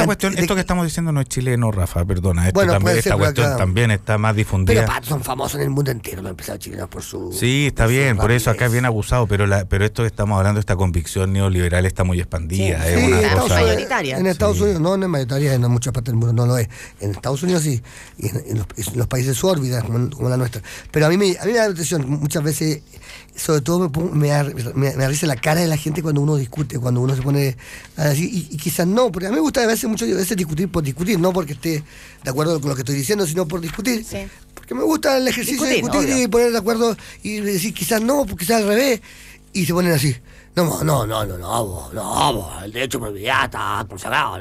cuestión,
esto que estamos diciendo no es chileno, Rafa, perdona. Este también, esta cuestión también está más difundida. Pero Pat,
son famosos en el mundo entero los empresarios chilenos por su... Sí,
está bien, por eso acá es bien abusado, pero, pero esto que estamos hablando, esta convicción neoliberal está muy expandida. En
Estados Unidos, no, no es mayoritaria, en muchas partes del mundo no lo es en Estados Unidos y, en, los, países de como, la nuestra. Pero a mí, me, a mí da la atención, muchas veces, sobre todo me, me, la cara de la gente cuando uno discute, cuando uno se pone así y, quizás no, porque a mí me gusta a veces mucho a veces discutir por discutir, no porque esté de acuerdo con lo que estoy diciendo, sino por discutir. Porque me gusta el ejercicio de discutir y poner de acuerdo y decir quizás no, quizás al revés, y se ponen así. No, no, no, no, no, no, el derecho de propiedad está consagrado.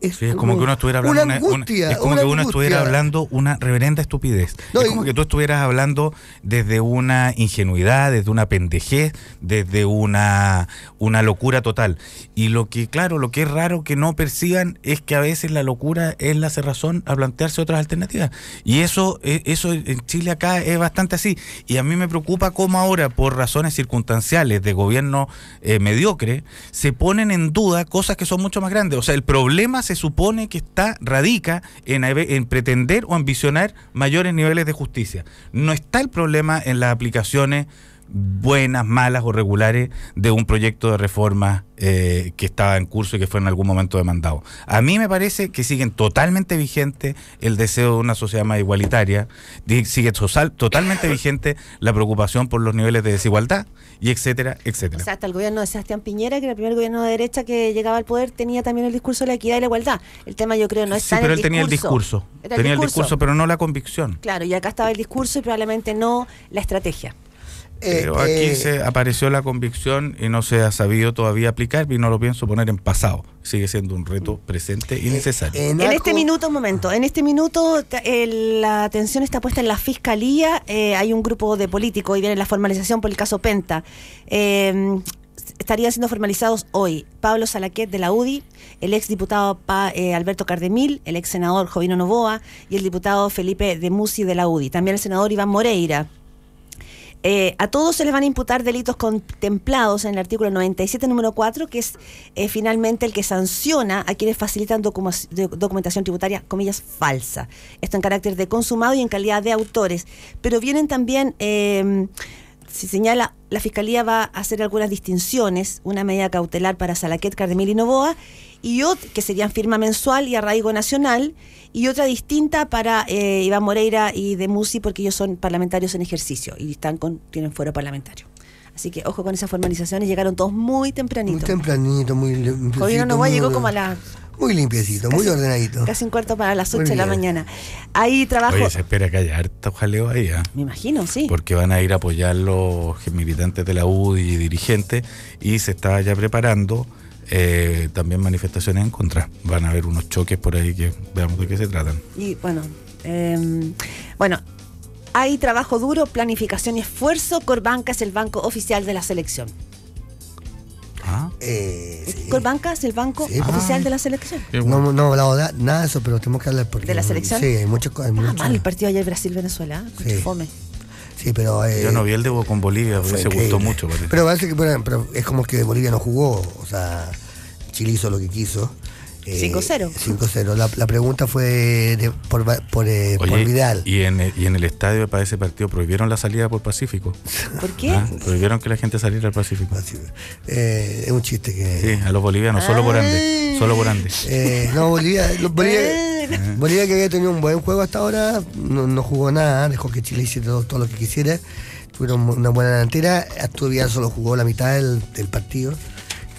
Es, como que uno estuviera hablando. Una angustia, es como que uno estuviera
hablando una reverenda estupidez. es como que tú estuvieras hablando desde una ingenuidad, desde una pendejez, desde una, una locura total. Y lo que, claro, lo que es raro que no persigan es que a veces la locura es la cerrazón a plantearse otras alternativas. Y eso, e, eso en Chile acá es bastante así. Y a mí me preocupa cómo ahora, por razones circunstanciales, de gobierno eh, mediocre, se ponen en duda cosas que son mucho más grandes. O sea, el problema se supone que está, radica en, en pretender o ambicionar mayores niveles de justicia. No está el problema en las aplicaciones buenas, malas o regulares de un proyecto de reforma eh, que estaba en curso y que fue en algún momento demandado. A mí me parece que siguen totalmente vigente el deseo de una sociedad más igualitaria, sigue totalmente [LAUGHS] vigente la preocupación por los niveles de desigualdad y etcétera, etcétera. O sea,
hasta el gobierno de Sebastián Piñera, que era el primer gobierno de derecha que llegaba al poder, tenía también el discurso de la equidad y la igualdad. El tema yo creo no es sí, pero él el tenía el discurso. Tenía el discurso, pero
no la convicción.
Claro, y acá estaba el discurso y probablemente no la estrategia. Eh, Pero aquí eh, se
apareció la convicción y no se ha sabido todavía aplicar y no lo pienso poner en pasado. Sigue siendo un reto presente y necesario. En, este
minuto, un momento, en este minuto la atención está puesta en la fiscalía. Eh, hay un grupo de políticos y viene la formalización por el caso Penta. estarían siendo formalizados hoy Pablo Salaquet de la UDI, el ex diputado Alberto Cardemil, el ex senador Jovino Novoa y el diputado Felipe de Musi de la UDI. También el senador Iván Moreira eh, a todos se les van a imputar delitos contemplados en el artículo 97, número 4, que es eh, finalmente el que sanciona a quienes facilitan documentación tributaria, comillas, falsa. Esto en carácter de consumado y en calidad de autores. Pero vienen también... Em, se si señala, la Fiscalía va a hacer algunas distinciones, una medida cautelar para Salaquet, Cardemil y Novoa, y otro, que serían firma mensual y arraigo nacional, y otra distinta para eh, Iván Moreira y de Musi porque ellos son parlamentarios en ejercicio y están con, tienen fuero parlamentario. Así que ojo con esas formalizaciones, llegaron todos muy tempranito. Muy
tempranito, muy limpiecito. no llegó como a la... Muy limpiecito, muy ordenadito.
Casi un cuarto para las 8 de la mañana. Ahí trabajo... Oye, se
espera que haya
harta jaleo ahí, ¿eh?
Me imagino, sí.
Porque van a ir a apoyar los militantes de la UDI y dirigentes y se está ya preparando eh, también manifestaciones en contra. Van a haber unos choques por ahí que veamos de qué se tratan.
Y bueno, em, bueno. Hay trabajo duro, planificación y esfuerzo. Corbanca es el banco oficial de la selección.
Ah. Eh, eh
Corbanca es el banco oficial ah. de la selección.
No, no hablado nada de eso, pero tenemos que hablar porque. ¿De la selección? Sí, hay Ah, el
partido ayer Brasil-Venezuela. Fome.
Sí, pero. Eh, Yo no
vi el debut con Bolivia, se gustó mucho. Pero
parece que pero es como que Bolivia no jugó, o sea, Chile hizo lo que quiso. 5-0. 5-0. Eh, la, pregunta fue por, por, eh, Vidal.
Y en, el, estadio para ese partido prohibieron la salida por Pacífico. ¿Por qué? Ah, prohibieron que la gente saliera al
Pacífico. Eh, es un chiste que. Sí,
a los bolivianos, solo por Andes. Solo por Andes.
no, Bolivia, [LAUGHS] Bolivia, que había tenido un buen juego hasta ahora, no, jugó nada, dejó que Chile hiciera todo, lo que quisiera. Tuvieron una buena delantera. Asturias solo jugó la mitad del partido.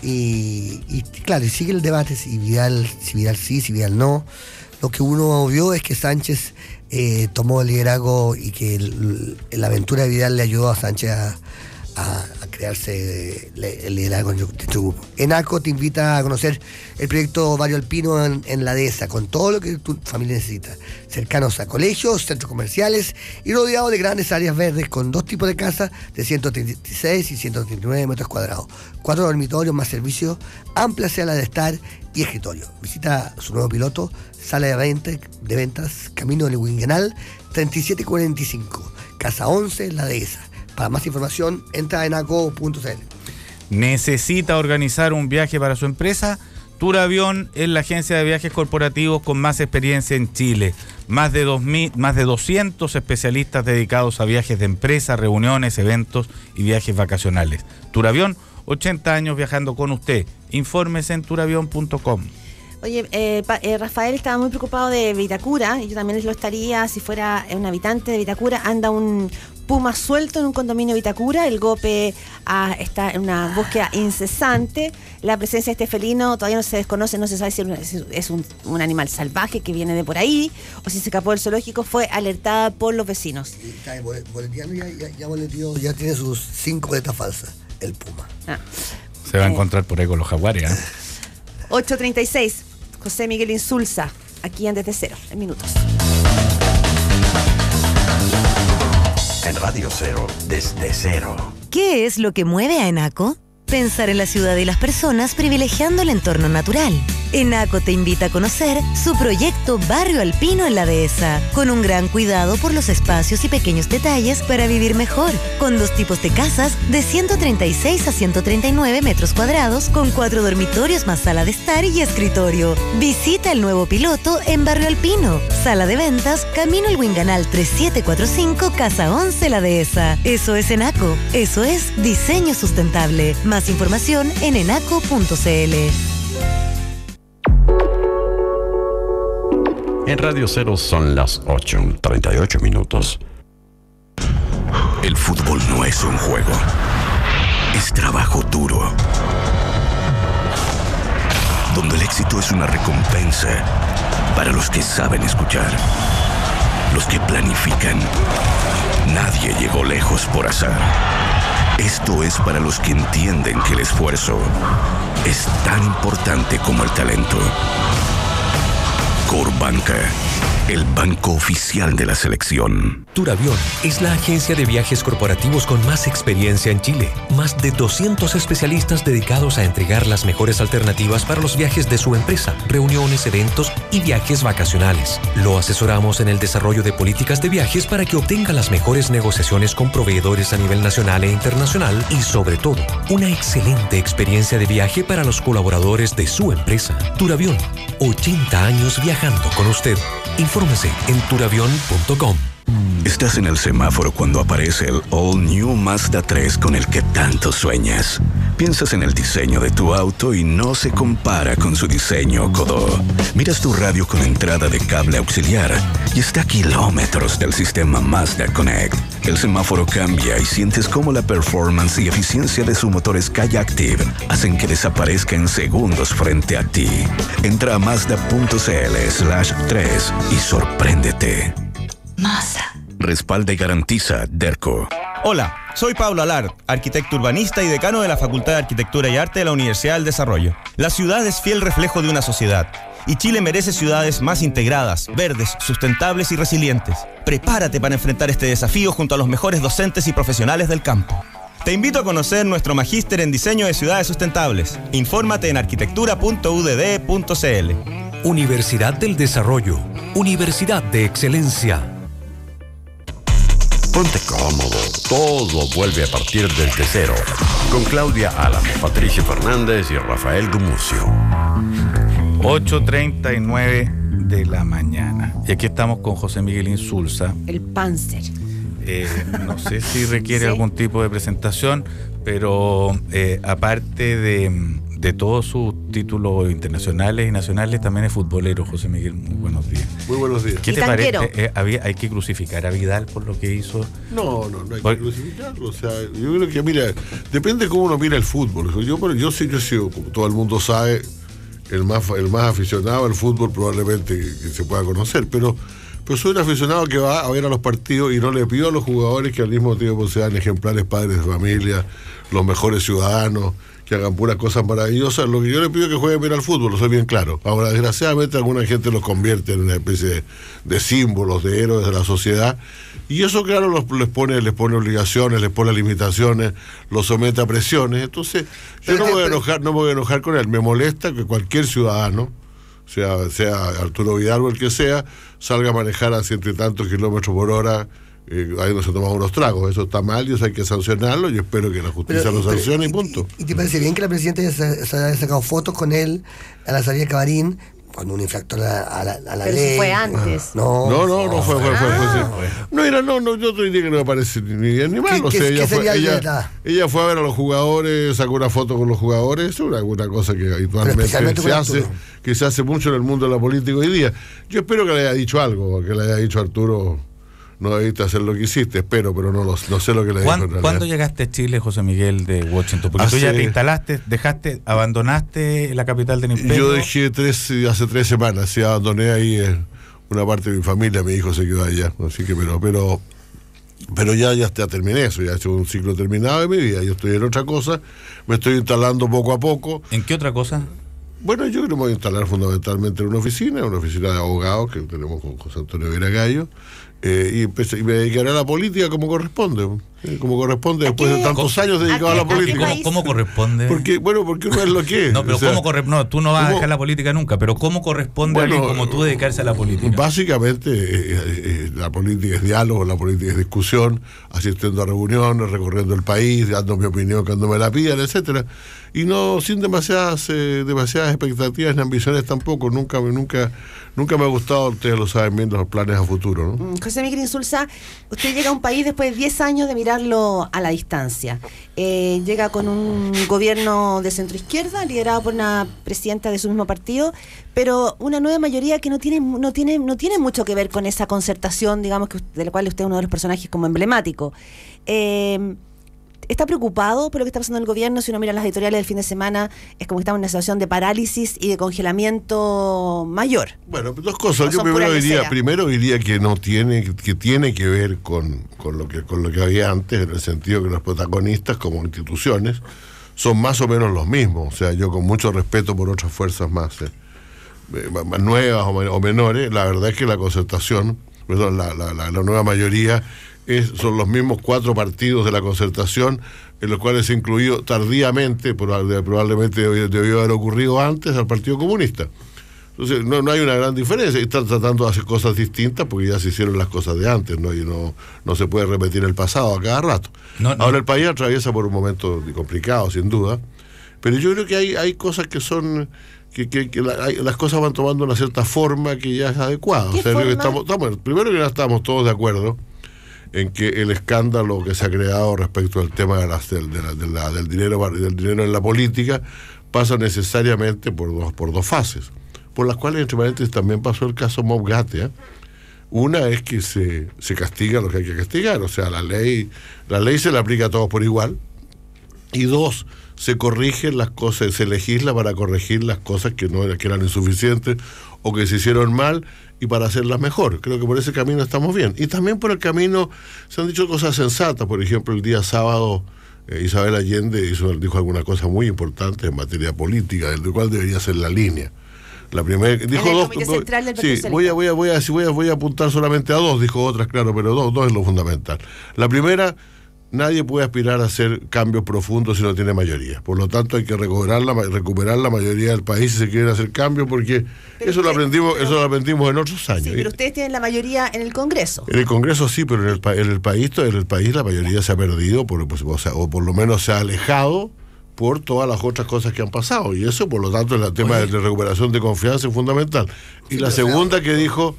Y, claro, sigue el debate si Vidal, sí, si Vidal no. Lo que uno vio es que Sánchez eh, tomó el liderazgo y que la aventura de Vidal le ayudó a Sánchez a, crearse eh, el liderazgo de este Enaco te invita a conocer el proyecto Barrio Alpino en, la dehesa, con todo lo que tu familia necesita. Cercanos a colegios, centros comerciales y rodeados de grandes áreas verdes con dos tipos de casas de 136 y 139 metros cuadrados. Cuatro dormitorios más servicios, amplia sala de estar y escritorio. Visita su nuevo piloto, sala de, ventas, camino del Wingenal 3745, casa 11, la dehesa. Para más información, entra en aco.cl.
¿Necesita organizar un viaje para su empresa? Turavión es la agencia de viajes corporativos con más experiencia en Chile. Más de, más de 200 especialistas dedicados a viajes de empresa, reuniones, eventos y viajes vacacionales. Turavión, 80 años viajando con usted. Informes en turavión.com.
Oye, eh, eh, Rafael estaba muy preocupado de Vitacura, y yo también lo estaría si fuera un habitante de Vitacura. Anda un, Puma suelto en un condominio de Vitacura, el golpe ah, está en una búsqueda incesante, la presencia de este felino todavía no se desconoce, no se sabe si es un, animal salvaje que viene de por ahí o si se escapó del zoológico, fue alertada por los vecinos.
ya, tiene sus cinco letras falsas, el Puma.
Ah.
Se va a eh. encontrar por ahí con los jaguares.
8.36, ¿eh? José Miguel Insulza, aquí en Desde Cero, en minutos
en Radio Cero, desde cero.
¿Qué es lo que mueve a Enaco? Pensar en la ciudad y las personas privilegiando el entorno natural ENACO te invita a conocer su proyecto Barrio Alpino en la Dehesa, con un gran cuidado por los espacios y pequeños detalles para vivir mejor, con dos tipos de casas de 136 a 139 metros cuadrados, con cuatro dormitorios más sala de estar y escritorio. Visita el nuevo piloto en Barrio Alpino, sala de ventas, Camino El Winganal 3745, Casa 11 La Dehesa. Eso es ENACO, eso es diseño sustentable. Más información en enaco.cl.
En Radio Cero son las 8.38 minutos. El fútbol no es un juego. Es trabajo duro. Donde el éxito es una recompensa para los que saben escuchar. Los que planifican. Nadie llegó lejos por azar. Esto es para los que entienden que el esfuerzo es tan importante como el talento Курбанка. el banco oficial de la selección. Turavión
es la agencia de viajes corporativos con más experiencia en Chile. Más de 200 especialistas dedicados a entregar las mejores alternativas para los viajes de su empresa, reuniones, eventos y viajes vacacionales. Lo asesoramos en el desarrollo de políticas de viajes para que obtenga las mejores negociaciones con proveedores a nivel nacional e internacional y sobre todo, una excelente experiencia de viaje para los colaboradores de su empresa. Turavión,
80 años viajando con usted.
Infórmese en turavion.com
Estás en el semáforo cuando aparece el All New Mazda 3 con el que tanto sueñas. Piensas en el diseño de tu auto y no se compara con su diseño Kodo. Miras tu radio con entrada de cable auxiliar y está a kilómetros del sistema Mazda Connect. El semáforo cambia y sientes cómo la performance y eficiencia de su motor Sky Active hacen que desaparezca en segundos frente a ti. Entra a mazda.cl/3 y sorpréndete masa. Respalda y garantiza DERCO. Hola, soy Pablo Alard, arquitecto urbanista y decano de la Facultad de Arquitectura y Arte de la Universidad del Desarrollo. La ciudad es fiel reflejo de una sociedad y Chile merece ciudades más integradas, verdes, sustentables y resilientes. Prepárate para enfrentar este desafío junto a los mejores docentes y profesionales del campo. Te invito a conocer nuestro magíster en diseño de ciudades sustentables. Infórmate en arquitectura.udd.cl. Universidad del Desarrollo, Universidad de Excelencia. Ponte cómodo, todo vuelve a partir desde cero. Con Claudia Álamo, Patricio Fernández y Rafael Gumucio.
8.39 de la mañana. Y aquí estamos con José Miguel Insulza. El Panzer. Eh, no sé si [LAUGHS] requiere algún tipo de presentación, pero eh, aparte de mm, de todos sus títulos internacionales y nacionales, también es futbolero, José Miguel. Muy buenos días.
Muy buenos días. ¿Qué te parece?
Eh, eh, ¿Hay que crucificar a Vidal por lo que hizo?
No, no, no hay que crucificarlo. O sea, yo creo que, mira, depende cómo uno mira el fútbol. Yo, bueno, yo sí, sido, como todo el mundo sabe, el más, el más aficionado al fútbol probablemente que se pueda conocer, pero. Pero soy un aficionado que va a ver a los partidos y no le pido a los jugadores que al mismo tiempo sean ejemplares padres de familia, los mejores ciudadanos, que hagan puras cosas maravillosas. Lo que yo les pido es que jueguen bien al fútbol, lo soy bien claro. Ahora, desgraciadamente, alguna gente los convierte en una especie de, símbolos, de héroes de la sociedad. Y eso, claro, los, les, pone, les pone obligaciones, les pone limitaciones, los somete a presiones. Entonces, yo no voy a enojar, no voy a enojar con él. Me molesta que cualquier ciudadano, sea, sea Arturo Vidal o el que sea, salga a manejar a ciento tantos kilómetros por hora eh, ha tomado unos tragos. Eso está mal y eso hay que sancionarlo. Yo espero que la justicia lo eh, sancione y punto.
¿Y te parece bien que la presidenta haya, sacado fotos con él a la salida de cabarín? cuando un infractor a la,
a fue antes.
Ah, no, no,
no, fue, fue, No, era, no, yo te diría que no me parece ni bien ni mal. O sea, ella, fue, ella, fue a ver a los jugadores, sacó una foto con los jugadores, una, una cosa que habitualmente se hace, que se hace mucho en el mundo de la política hoy día. Yo espero que le haya dicho algo, que le haya dicho Arturo no debiste hacer lo que hiciste, espero, pero no, lo, sé lo que le dijo. En ¿Cuándo
llegaste a Chile, José Miguel, de Washington? Porque tú ya te instalaste, dejaste, abandonaste la capital de imperio. Yo dejé
tres, hace tres semanas, sí, abandoné ahí eh, una parte de mi familia, mi hijo se quedó allá, así que, pero, pero, pero ya, ya, terminé eso, ya he hecho un ciclo terminado de mi vida, yo estoy en otra cosa, me estoy instalando poco a poco. ¿En qué otra cosa? Bueno, yo creo que voy a instalar fundamentalmente en una oficina, una oficina de abogados que tenemos con José Antonio Vera Gallo, eh, y, pues, y, me dedicaré a la política como corresponde. Eh, como corresponde después de tantos años dedicado a, la política. ¿Cómo,
corresponde? Porque, bueno, porque uno es lo que es. No, pero ¿cómo corresponde? No, tú no vas a dejar la política nunca, pero ¿cómo corresponde a alguien como tú dedicarse a la política? Eh,
básicamente, eh, la política es diálogo, la política es discusión, asistiendo a reuniones, recorriendo el país, dando mi opinión cuando me la pidan, etcétera Y no sin demasiadas demasiadas expectativas ni ambiciones tampoco. Nunca, nunca, nunca me ha gustado, ustedes lo saben bien, los planes a futuro.
Mm, José Miguel Insulza, usted llega a un país después de 10 años de mirar a la distancia. Eh, llega con un gobierno de centro izquierda, liderado por una presidenta de su mismo partido, pero una nueva mayoría que no tiene, no tiene, no tiene mucho que ver con esa concertación, digamos, que, de la cual usted es uno de los personajes como emblemático. Eh, está preocupado por lo que está pasando el gobierno. Si uno mira las editoriales del fin de semana, es como que estamos en una situación de parálisis y de congelamiento mayor.
Bueno, dos cosas. Yo primero diría, primero diría que no tiene, que tiene que ver con, lo que, con lo que había antes, en el sentido que los protagonistas como instituciones son más o menos los mismos. O sea, yo con mucho respeto por otras fuerzas más, eh, eh, nuevas o, menores, la verdad es que la concertación, perdón, la, la, la nueva mayoría son los mismos cuatro partidos de la concertación, en los cuales se incluyó tardíamente, probablemente debió haber ocurrido antes, al Partido Comunista. Entonces, no, no, hay una gran diferencia. Están tratando de hacer cosas distintas porque ya se hicieron las cosas de antes, ¿no? Y no, no se puede repetir el pasado a cada rato. Ahora el país atraviesa por un momento complicado, sin duda. Pero yo creo que hay, hay cosas que son. Que, las cosas van tomando una cierta forma que ya es adecuada. O estamos, estamos, primero que ya estamos todos de acuerdo en que el escándalo que se ha creado respecto al tema de del, dinero, del dinero en la política pasa necesariamente por dos, por dos fases, por las cuales, entre paréntesis, también pasó el caso Mobgate. ¿eh? Una es que se, castiga lo que hay que castigar, o sea, la ley, la ley se la aplica a todos por igual. Y dos, se corrigen las cosas, se legisla para corregir las cosas que no que eran insuficientes o que se hicieron mal y para hacerlas mejor. Creo que por ese camino estamos bien. Y también por el camino se han dicho cosas sensatas. Por ejemplo, el día sábado eh, Isabel Allende hizo, dijo alguna cosa muy importante en materia política, del cual debería ser la línea. La primera dijo dos. voy a, voy a apuntar solamente a dos, dijo otras, claro, pero dos, dos es lo fundamental. La primera nadie puede aspirar a hacer cambios profundos si no tiene mayoría. Por lo tanto, hay que recuperar la, recuperar la mayoría del país si se quiere hacer cambios, porque eso lo aprendimos eso lo aprendimos en otros años. pero
ustedes tienen la mayoría en el Congreso.
En el Congreso sí, pero en el, en el país en el país la mayoría se ha perdido, o, por lo menos se ha alejado por todas las otras cosas que han pasado. Y eso, por lo tanto, el tema de recuperación de confianza es fundamental. Y la segunda que dijo,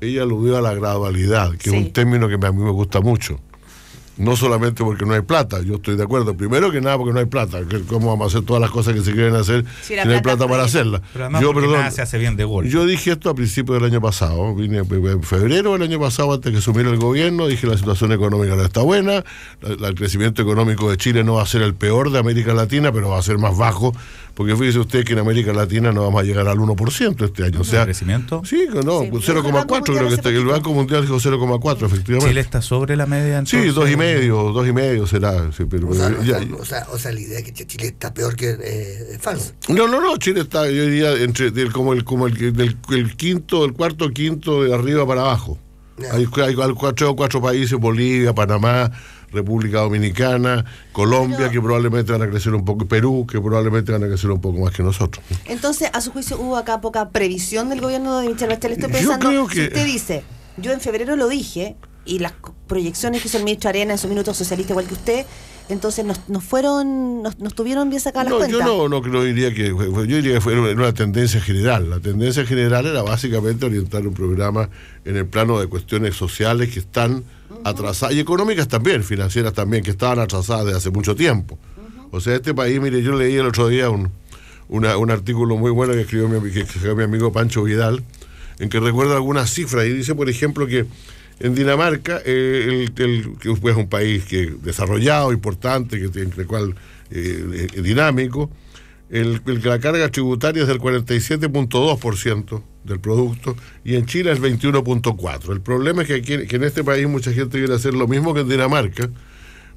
ella aludió a la gradualidad, que es un término que a mí me gusta mucho no solamente porque no hay plata, yo estoy de acuerdo, primero que nada porque no hay plata, cómo vamos a hacer todas las cosas que se quieren hacer si no hay plata para hacerlas. yo, perdón, se hace bien de Yo dije esto a principios del año pasado, vine en febrero del año pasado antes que asumiera el gobierno, dije la situación económica no está buena, el crecimiento económico de Chile no va a ser el peor de América Latina, pero va a ser más bajo porque fíjese usted que en América Latina no vamos a llegar al 1% este año. O sea, ¿El crecimiento? Sí, no, 0,4 pues creo que está. El Banco Mundial dijo 0,4, efectivamente. ¿Chile está sobre la media entonces? Sí, 2,5, 2,5 será. o,
sea, o, o, sea, la idea de que Chile está peor que eh, falso.
No, no, no, Chile está, yo diría, entre, como, el, como el, quinto, el cuarto, quinto de arriba para abajo. Hay, hay, o o cuatro países, Bolivia, Panamá, República Dominicana, Colombia, que probablemente van a crecer un poco, Perú, que probablemente van a crecer un poco más que nosotros.
Entonces, a su juicio, ¿hubo acá poca previsión del gobierno de Michel Bachelet? Estoy pensando, yo que... si usted dice, yo en febrero lo dije, y las proyecciones que hizo el ministro Arena en su minuto socialista, igual que usted, entonces nos, fueron, nos, tuvieron bien sacadas las cuentas. Yo
no, no, diría que, yo diría que fue una tendencia general. La tendencia general era básicamente orientar un programa en el plano de cuestiones sociales que están atrasadas, y económicas también, financieras también, que estaban atrasadas desde hace mucho tiempo. O sea, este país, mire, yo leí el otro día un, artículo muy bueno que escribió mi, amigo Pancho Vidal, en que recuerda algunas cifras y dice, por ejemplo, que en Dinamarca, eh, el, el, que es un país que, desarrollado, importante, que, entre cual eh, eh dinámico, el, la carga tributaria es del 47.2% del producto y en Chile es 21.4%. El problema es que, en este país mucha gente quiere hacer lo mismo que en Dinamarca,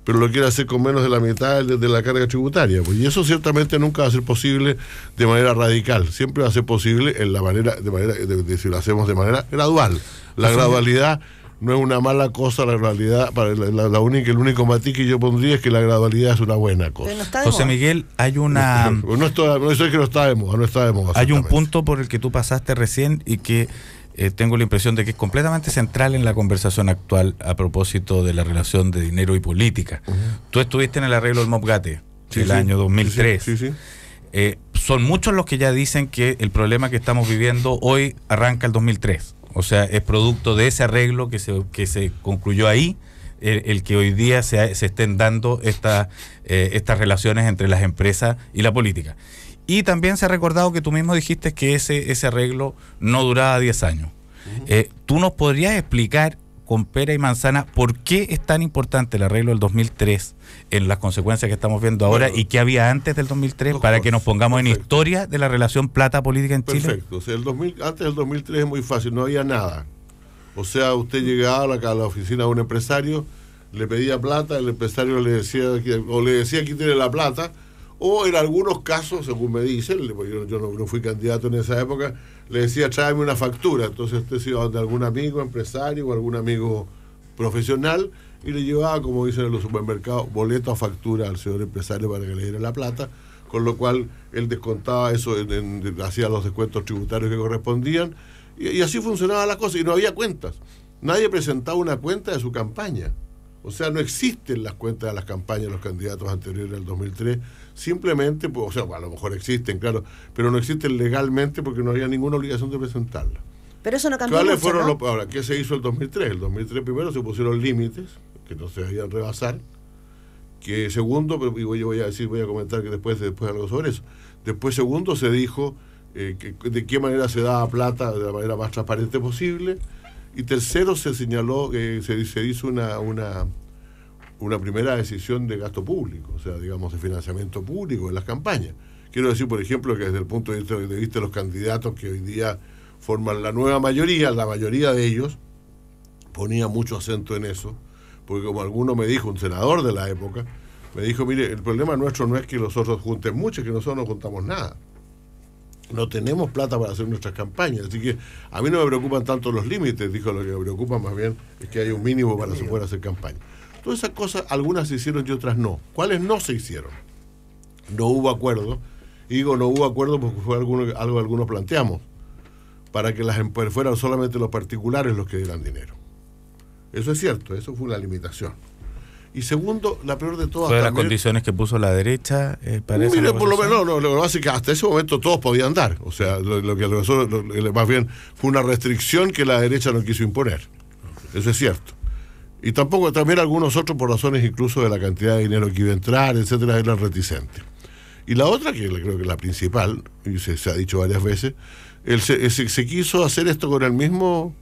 pero lo quiere hacer con menos de la mitad de, la carga tributaria. Pues, y eso ciertamente nunca va a ser posible de manera radical, siempre va a ser posible en la manera, de manera si lo hacemos de manera gradual. La gradualidad no es una mala cosa la gradualidad, la, única, el único matiz que yo pondría es que la gradualidad es una buena cosa. José Miguel, hay una... [LAUGHS] No, no, que no está no Hay un punto por el que tú pasaste
recién y que eh, tengo la impresión de que es completamente central en la conversación actual a propósito de la relación de dinero y política. Tú estuviste en el arreglo del Mobgate el año 2003. Sí, eh, son muchos los que ya dicen que el problema que estamos viviendo hoy arranca el 2003 o sea, es producto de ese arreglo que se, que se concluyó ahí el, que hoy día se, se estén dando estas eh, estas relaciones entre las empresas y la política. Y también se ha recordado que tú mismo dijiste que ese, ese arreglo no duraba 10 años. Eh, ¿Tú nos podrías explicar con pera y manzana, ¿por qué es tan importante el arreglo del 2003 en las consecuencias que estamos viendo ahora y qué había antes del 2003 para que nos pongamos en historia de la relación plata política en Chile?
Perfecto, antes del 2003 es muy fácil, no había nada. O sea, usted llegaba a la, oficina de un empresario, le pedía plata, el empresario le decía, o le decía aquí tiene la plata, o en algunos casos, según me dicen, yo, no fui candidato en esa época, le decía, tráeme una factura. Entonces usted se iba de algún amigo empresario o algún amigo profesional y le llevaba, como dicen en los supermercados, boleto a factura al señor empresario para que le diera la plata, con lo cual él descontaba eso, hacía los descuentos tributarios que correspondían y, así funcionaba la cosa y no había cuentas. Nadie presentaba una cuenta de su campaña. O sea, no existen las cuentas de las campañas de los candidatos anteriores al 2003 simplemente, pues, o sea, a lo mejor existen, claro, pero no existen legalmente porque no había ninguna obligación de presentarla.
Pero eso no cambió ¿Cuáles ahora,
¿qué se hizo el 2003? El 2003 primero se pusieron límites que no se debían rebasar, que segundo, yo voy a decir, voy a comentar que después, después algo sobre eso, después segundo se dijo eh, que, de qué manera se daba plata de la manera más transparente posible, y tercero se señaló, que eh, se, se hizo una, una una primera decisión de gasto público, o sea, digamos, de financiamiento público en las campañas. Quiero decir, por ejemplo, que desde el punto de vista de vista los candidatos que hoy día forman la nueva mayoría, la mayoría de ellos ponía mucho acento en eso, porque como alguno me dijo, un senador de la época, me dijo, mire, el problema nuestro no es que nosotros junten mucho, es que nosotros no juntamos nada. No tenemos plata para hacer nuestras campañas, así que a mí no me preocupan tanto los límites, dijo, lo que me preocupa más bien es que hay un mínimo para poder hacer campaña. Todas esas cosas, algunas se hicieron y otras no. ¿Cuáles no se hicieron? No hubo acuerdo. Y digo, no hubo acuerdo porque fue algo algo algunos planteamos, para que las fueran solamente los particulares los que dieran dinero. Eso es cierto, eso fue una limitación. Y segundo, la peor de todas. ¿Fueron las condiciones
que puso la derecha
eh, Mire, por lo menos, no, lo, hasta ese momento todos podían dar. O sea, lo, que más bien, fue una restricción que la derecha no quiso imponer. Eso es cierto. Y tampoco, también algunos otros por razones incluso de la cantidad de dinero que iba a entrar, etcétera, eran reticentes. Y la otra, que creo que es la principal, y se, ha dicho varias veces, eh, se, quiso hacer esto con el mismo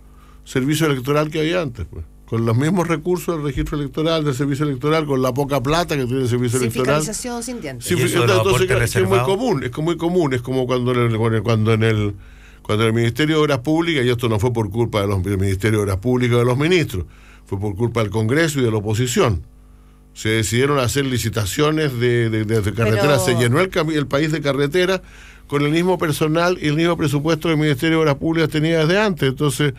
servicio electoral que había antes, pues. con los mismos recursos del registro electoral, del servicio electoral, con la poca plata que tiene el servicio electoral.
Fiscalización sin dientes. entonces, es muy común,
es muy común, es como cuando en el, cuando en el cuando el Ministerio de Obras Públicas, y esto no fue por culpa del Ministerio de Obras Públicas o de los ministros, fue por culpa del Congreso y de la oposición. Se decidieron hacer licitaciones de, carretera. carreteras, se llenó el, el país de carretera con el mismo personal y el mismo presupuesto que el Ministerio de Obras Públicas tenía desde antes. Entonces,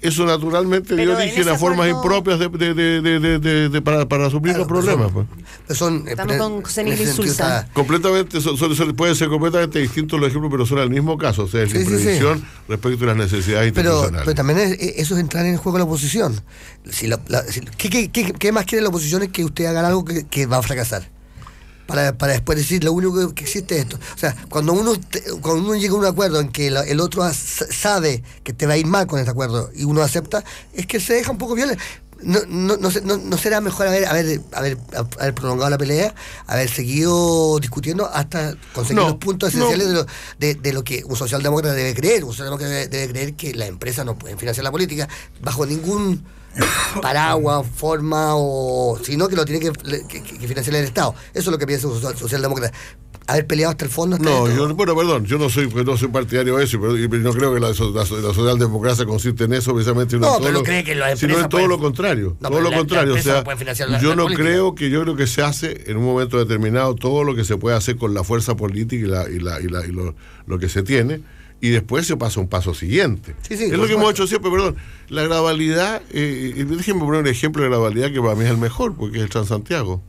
eso naturalmente dio origen a formas impropias de, para, para, suplir los problemas. Son, pues.
eh, Estamos con Senil y
Completamente, pueden ser completamente distintos los ejemplos, pero son el mismo caso, o sea, es la imprevisión respecto a las necesidades pero, Pero
también e, eso es entrar en juego la oposición. ¿qué, más quiere la oposición es que usted haga algo que va a fracasar? para, para después decir lo único que existe es esto. O sea, cuando uno, cuando uno llega a un acuerdo en que el otro sabe que te va a ir mal con este acuerdo y uno acepta, es que se deja un poco violar. No, no, no, no, será mejor haber, haber, prolongado la pelea, haber seguido discutiendo hasta conseguir los puntos esenciales de lo, de, lo, que un socialdemócrata debe creer. Un socialdemócrata debe, debe creer que las empresas no pueden financiar la política bajo ningún [COUGHS] paraguas, forma o. sino que lo tiene que, financiar el Estado. Eso es lo que piensa el socialdemócrata. Haber peleado hasta el fondo. no,
yo, bueno, perdón, yo no soy, no partidario de eso, pero no creo que la, socialdemocracia consiste en eso, precisamente. No, pero cree que Sino en todo lo contrario. todo lo contrario. yo no creo que, yo creo que se hace en un momento determinado todo lo que se puede hacer con la fuerza política y, la, y, y lo, lo que se tiene y después se pasa un paso siguiente. es lo que hemos hecho siempre, perdón. La gradualidad, eh, eh, déjenme poner un ejemplo de gradualidad que para mí es el mejor, porque es el Transantiago.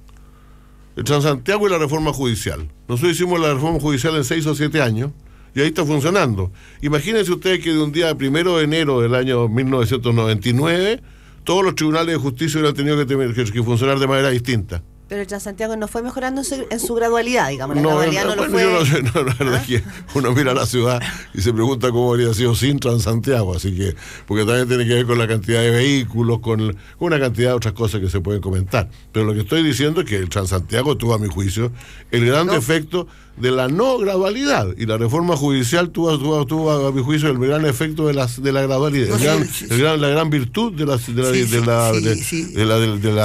El Transantiago y la reforma judicial. Nosotros hicimos la reforma judicial en seis o siete años y ahí está funcionando. Imagínense ustedes que de un día primero de enero del año 1999 todos los tribunales de justicia hubieran tenido que, tener, que funcionar de manera distinta.
Pero el Transantiago no fue mejorando en su, gradualidad, digamos. La gradualidad no, lo fue.
¿Ah? que uno mira la ciudad y se pregunta cómo habría sido sin Transantiago, así que, porque también tiene que ver con la cantidad de vehículos, con, una cantidad de otras cosas que se pueden comentar. Pero lo que estoy diciendo es que el Transantiago tuvo, a mi juicio, el gran defecto de la no gradualidad. Y la reforma judicial tuvo, tuvo, a mi juicio, el gran efecto de, las, de la gradualidad, gran, la gran virtud de la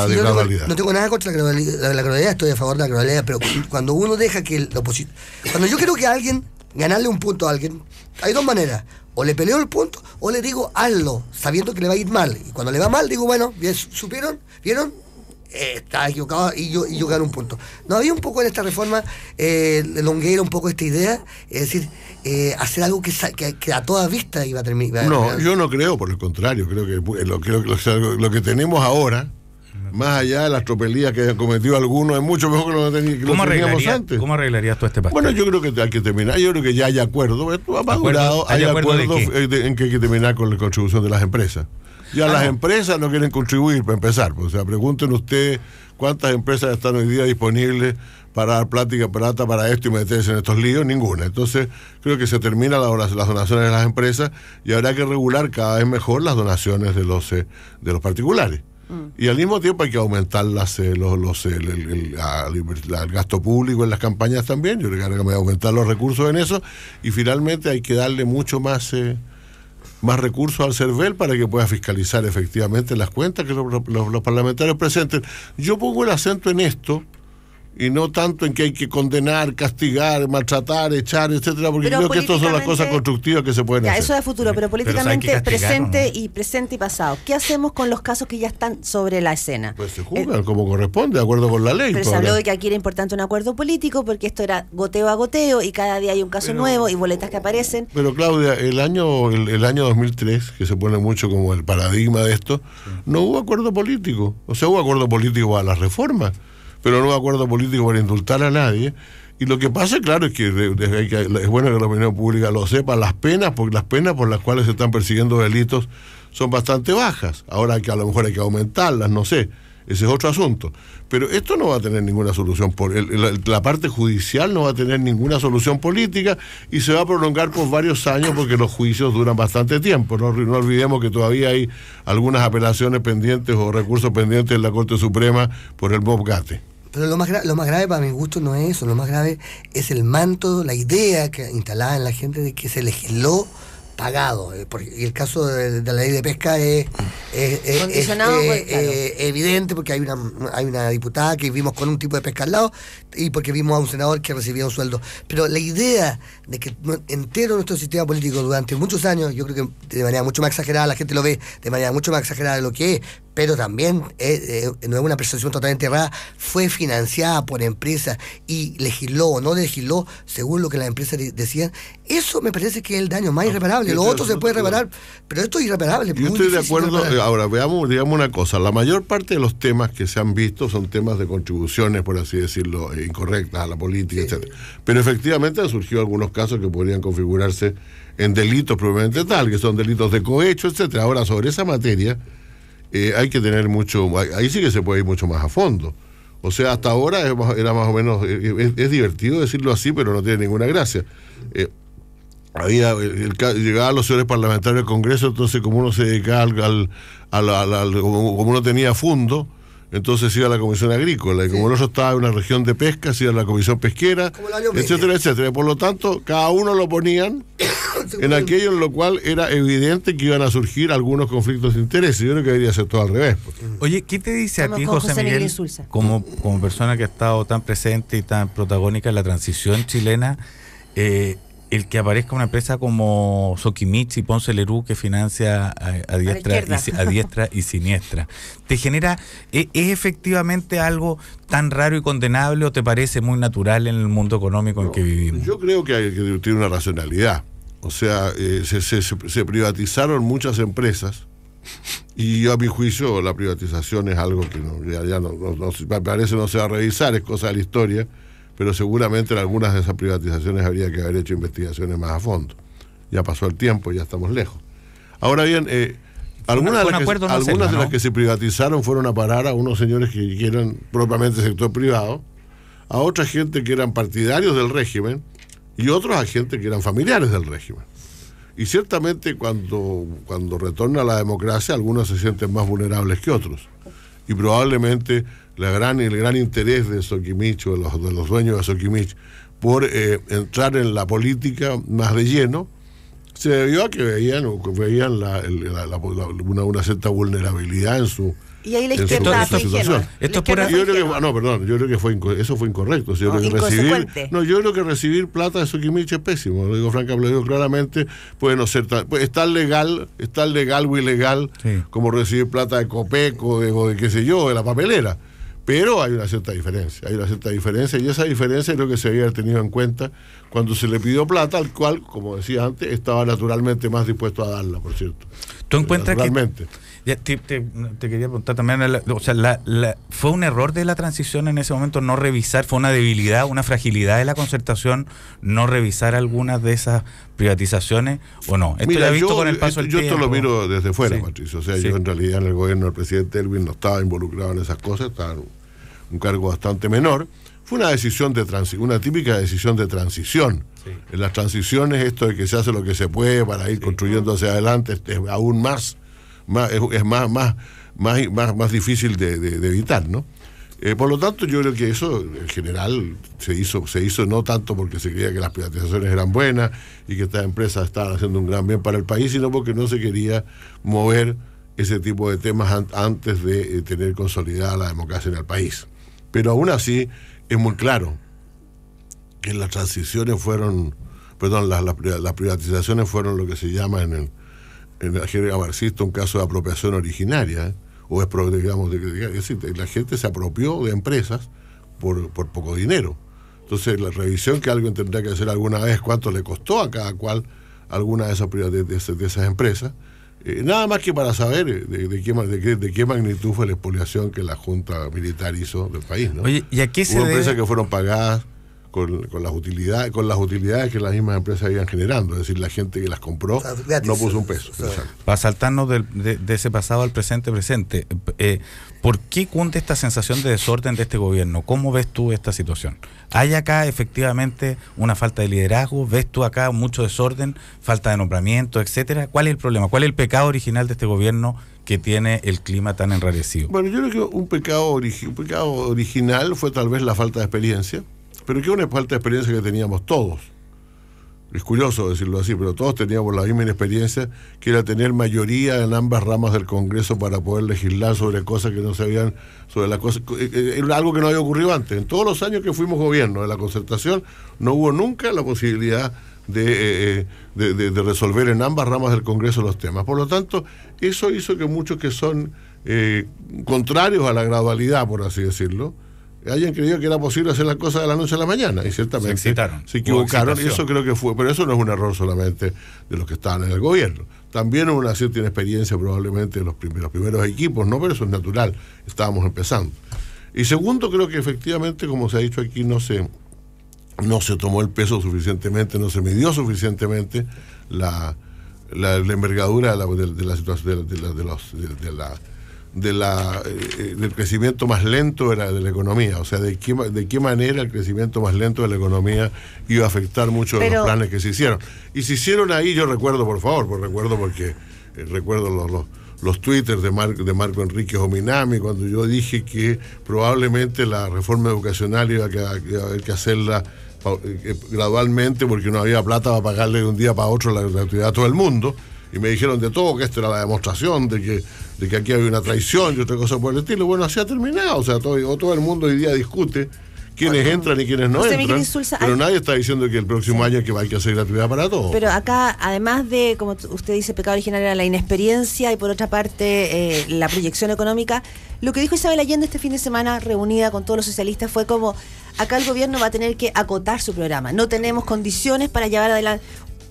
gradualidad. No
tengo nada contra la gradualidad, gradualidad, estoy a favor de la gradualidad, pero cuando uno deja que el opositor. Cuando yo creo que alguien, ganarle un punto a alguien, hay dos maneras. O le peleo el punto o le digo hazlo, sabiendo que le va a ir mal. Y cuando le va mal, digo, bueno, supieron, vieron, eh, estaba equivocado y yo, y yo un punto. No había un poco en esta reforma, eh, Longueira, un poco esta idea, es decir, eh, hacer algo que, que, a toda vista iba a terminar. No,
yo no creo, por el contrario, creo que eh, lo, lo que tenemos ahora más allá de las tropelías que cometido Algunos es mucho mejor que lo, que teníamos antes. ¿Cómo arreglarías todo este pastel? Bueno, yo creo que hay que terminar, yo creo que ya hay acuerdos esto ha hay, acuerdos eh, en que hay que terminar con la contribución de las empresas. Ya ah, las empresas no quieren contribuir para empezar, pues, o sea, pregunten ustedes cuántas empresas están hoy día disponibles para dar plática plata para esto y meterse en estos líos, ninguna. Entonces, creo que se terminan las donaciones de las empresas y habrá que regular cada vez mejor las donaciones de los, eh, de los particulares. Y al mismo tiempo hay que aumentar eh, los, los, el, gasto público en las campañas también. Yo creo que aumentar los recursos en eso. Y finalmente hay que darle mucho más... Eh, más recursos al CERVEL para que pueda fiscalizar efectivamente las cuentas que los, los parlamentarios presenten. Yo pongo el acento en esto, y no tanto en que hay que condenar, castigar, maltratar, echar, etcétera, porque creo que estas son las cosas constructivas que se pueden ya, hacer. Eso
es futuro, pero políticamente presente y presente y pasado. ¿Qué hacemos con los casos que ya están sobre la escena?
Pues se eh, juzgan como corresponde, de acuerdo con la ley. Pero se habló de
que aquí era importante un acuerdo político porque esto era goteo a goteo y cada día hay un caso nuevo y boletas que aparecen.
Pero Claudia, el año el, el, año 2003, que se pone mucho como el paradigma de esto, no hubo acuerdo político. O sea, hubo acuerdo político a las reformas pero no un acuerdo político para indultar a nadie. Y lo que pasa, claro, es que, es, bueno que la opinión pública lo sepa, las penas, porque las penas por las cuales se están persiguiendo delitos son bastante bajas. Ahora que a lo mejor hay que aumentarlas, no sé. Ese es otro asunto. Pero esto no va a tener ninguna solución. Por la, parte judicial no va a tener ninguna solución política y se va a prolongar por varios años porque los juicios duran bastante tiempo. No, olvidemos que todavía hay algunas apelaciones pendientes o recursos pendientes en la Corte Suprema por el Bob Gate.
Pero lo más, lo más grave para mi gusto no es eso, lo más grave es el manto, la idea que instalada en la gente de que se legisló pagado. Eh, y el caso de, la ley de pesca es, pues, eh, evidente porque hay una, hay una diputada que vivimos con un tipo de pesca al lado y porque vimos a un senador que recibía un sueldo. Pero la idea de que entero nuestro sistema político durante muchos años, yo creo que de manera mucho más exagerada, la gente lo ve de manera mucho más exagerada de lo que es, pero también eh, eh, no es una percepción totalmente errada, fue financiada por empresas y legisló o no legisló según lo que las empresas decían. Eso me parece que es el daño más irreparable. Lo otro se puede reparar, pero esto es irreparable. Yo estoy de acuerdo. Eh,
ahora, veamos, digamos una cosa. La mayor parte de los temas que se han visto son temas de contribuciones, por así decirlo, incorrectas a la política, etc. Pero efectivamente han surgido algunos casos que podrían configurarse en delitos probablemente tal, que son delitos de cohecho, etcétera. Ahora, sobre esa materia, eh, hay que tener mucho, ahí sí que se puede ir mucho más a fondo. O sea, hasta ahora era más o menos, eh, eh, es, divertido decirlo así, pero no tiene ninguna gracia. había el, los señores parlamentarios del Congreso, entonces como uno se dedicaba al, como, uno tenía fondo, entonces iba a la Comisión Agrícola, y como nosotros estábamos estaba en una región de pesca, iba a la Comisión Pesquera, etcétera, etcétera. Por lo tanto, cada uno lo ponían [COUGHS] en aquello en lo cual era evidente que iban a surgir algunos conflictos de interés. Yo creo que debería ser todo al revés. Pues. Mm. Oye, ¿qué te dice a ti, José, Miguel, como,
como persona que ha estado tan presente y tan protagónica en la transición chilena, eh, el que aparezca una empresa como y Ponce Lerú, que financia a, diestra, y, a diestra y siniestra. ¿Te genera, e, es, efectivamente algo tan raro y condenable o te parece muy natural en el mundo económico en en que vivimos?
Yo creo que, hay, que tiene una racionalidad. O sea, eh, se, privatizaron muchas empresas. Y a mi juicio la privatización es algo que no, ya, parece no se va a revisar, es cosa de la historia pero seguramente en algunas de esas privatizaciones habría que haber hecho investigaciones más a fondo. Ya pasó el tiempo, ya estamos lejos. Ahora bien, eh, algunas, de las, que, de las, que, se privatizaron fueron a parar a unos señores que eran propiamente sector privado, a otra gente que eran partidarios del régimen y otros a gente que eran familiares del régimen. Y ciertamente cuando, cuando retorna la democracia algunos se sienten más vulnerables que otros. Y probablemente la gran, el gran interés de Soquimich o de los, de los dueños de Soquimich por eh, entrar en la política más de lleno se debió a que veían, veían una, una, cierta vulnerabilidad en su y ahí la situación. yo creo que, no, perdón, yo creo que eso fue incorrecto. Yo no, creo recibir, yo creo que recibir plata de Soquimich es pésimo, lo digo francamente, claramente, puede no ser tan, es tan legal, es legal o ilegal como recibir plata de Copeco o de qué sé yo, de la papelera. Pero hay una cierta diferencia, hay una cierta diferencia y esa diferencia es lo que se había tenido en cuenta cuando se le pidió plata, al cual, como decía antes, estaba naturalmente más dispuesto a darla, por cierto. ¿Tú encuentras naturalmente.
Te, quería preguntar también, o sea, ¿fue un error de la transición en ese momento no revisar, fue una debilidad, una fragilidad de la concertación no revisar algunas de esas privatizaciones o no? Esto lo visto con el
paso del Yo esto lo miro desde fuera, Patricio. O sea, yo en realidad en el gobierno del presidente Elvin no estaba involucrado en esas cosas, estaba un cargo bastante menor, fue una decisión de una típica decisión de transición. En las transiciones esto de que se hace lo que se puede para ir construyendo hacia adelante este, es, aún más, más es, más, más, más, más, difícil de, evitar, ¿no? Eh, por lo tanto, yo creo que eso en general se hizo, se hizo no tanto porque se creía que las privatizaciones eran buenas y que estas empresas estaban haciendo un gran bien para el país, sino porque no se quería mover ese tipo de temas antes de eh, tener consolidada la democracia en el país. Pero aún así es muy claro que las transiciones fueron, perdón, las, privatizaciones fueron lo que se llama en, el, en la jerga marxista un caso de apropiación originaria, ¿eh? o es, digamos, decir, la gente se apropió de empresas por, poco dinero. Entonces, la revisión que alguien tendrá que hacer alguna vez, cuánto le costó a cada cual alguna de esas, de esas empresas, eh, nada más que para saber eh, de, qué, de, qué, magnitud fue la expoliación que la Junta Militar hizo del país. ¿no? ¿y se Hubo empresas que fueron pagadas con, las utilidades, con las utilidades que las mismas empresas iban generando, es decir, la gente que las compró ah, no puso un peso.
Para saltarnos de, ese pasado al presente presente, eh, eh, ¿por qué cunde esta sensación de desorden de este gobierno? ¿Cómo ves tú esta situación? ¿Hay acá efectivamente una falta de liderazgo? ¿Ves tú acá mucho desorden, falta de nombramiento, etcétera? ¿Cuál es el problema? ¿Cuál es el pecado original de este gobierno que tiene el clima tan enrarecido?
Bueno, yo creo que un pecado, un pecado original fue tal vez la falta de experiencia. Pero que una falta de experiencia que teníamos todos. Es curioso decirlo así, pero todos teníamos la misma experiencia que era tener mayoría en ambas ramas del Congreso para poder legislar sobre cosas que no se habían, sobre las cosas, eh, eh, algo que no había ocurrido antes. En todos los años que fuimos gobierno de la concertación, no hubo nunca la posibilidad de, eh, resolver en ambas ramas del Congreso los temas. Por lo tanto, eso hizo que muchos que son contrarios a la gradualidad, por así decirlo, hayan creído que era posible hacer las cosas de la noche a la mañana. Y ciertamente se, equivocaron. Y eso creo que fue. Pero eso no es un error solamente de los que estaban en el gobierno. También una cierta inexperiencia probablemente de los primeros, primeros equipos, ¿no? Pero eso es natural. Estábamos empezando. Y segundo, creo que efectivamente, como se ha dicho aquí, no se, no se tomó el peso suficientemente, no se midió suficientemente la, envergadura de la, situación los, de la de la, eh, eh, del crecimiento más lento era de la economía, o sea, de qué, de qué manera el crecimiento más lento de la economía iba a afectar mucho los planes que se hicieron. Y se hicieron ahí, yo recuerdo, por favor, por pues recuerdo porque eh, recuerdo los, los, twitters de, de Marco Enrique Ominami, cuando yo dije que probablemente la reforma educacional iba a, haber que hacerla gradualmente porque no había plata para pagarle de un día para otro la gratuidad a todo el mundo. Y me dijeron de todo que esto era la demostración de que de que aquí hay una traición y otra cosa por el estilo. Bueno, así ha terminado. O sea, todo, el mundo hoy día discute quiénes entran y quiénes no entran. pero nadie está diciendo que el próximo año que hay que hacer gratuidad para todos. Pero
acá, además de, como usted dice, pecado original era la inexperiencia y por otra parte eh, la proyección económica, lo que dijo Isabel Allende este fin de semana, reunida con todos los socialistas, fue como, acá el gobierno va a tener que acotar su programa. No tenemos condiciones para llevar adelante...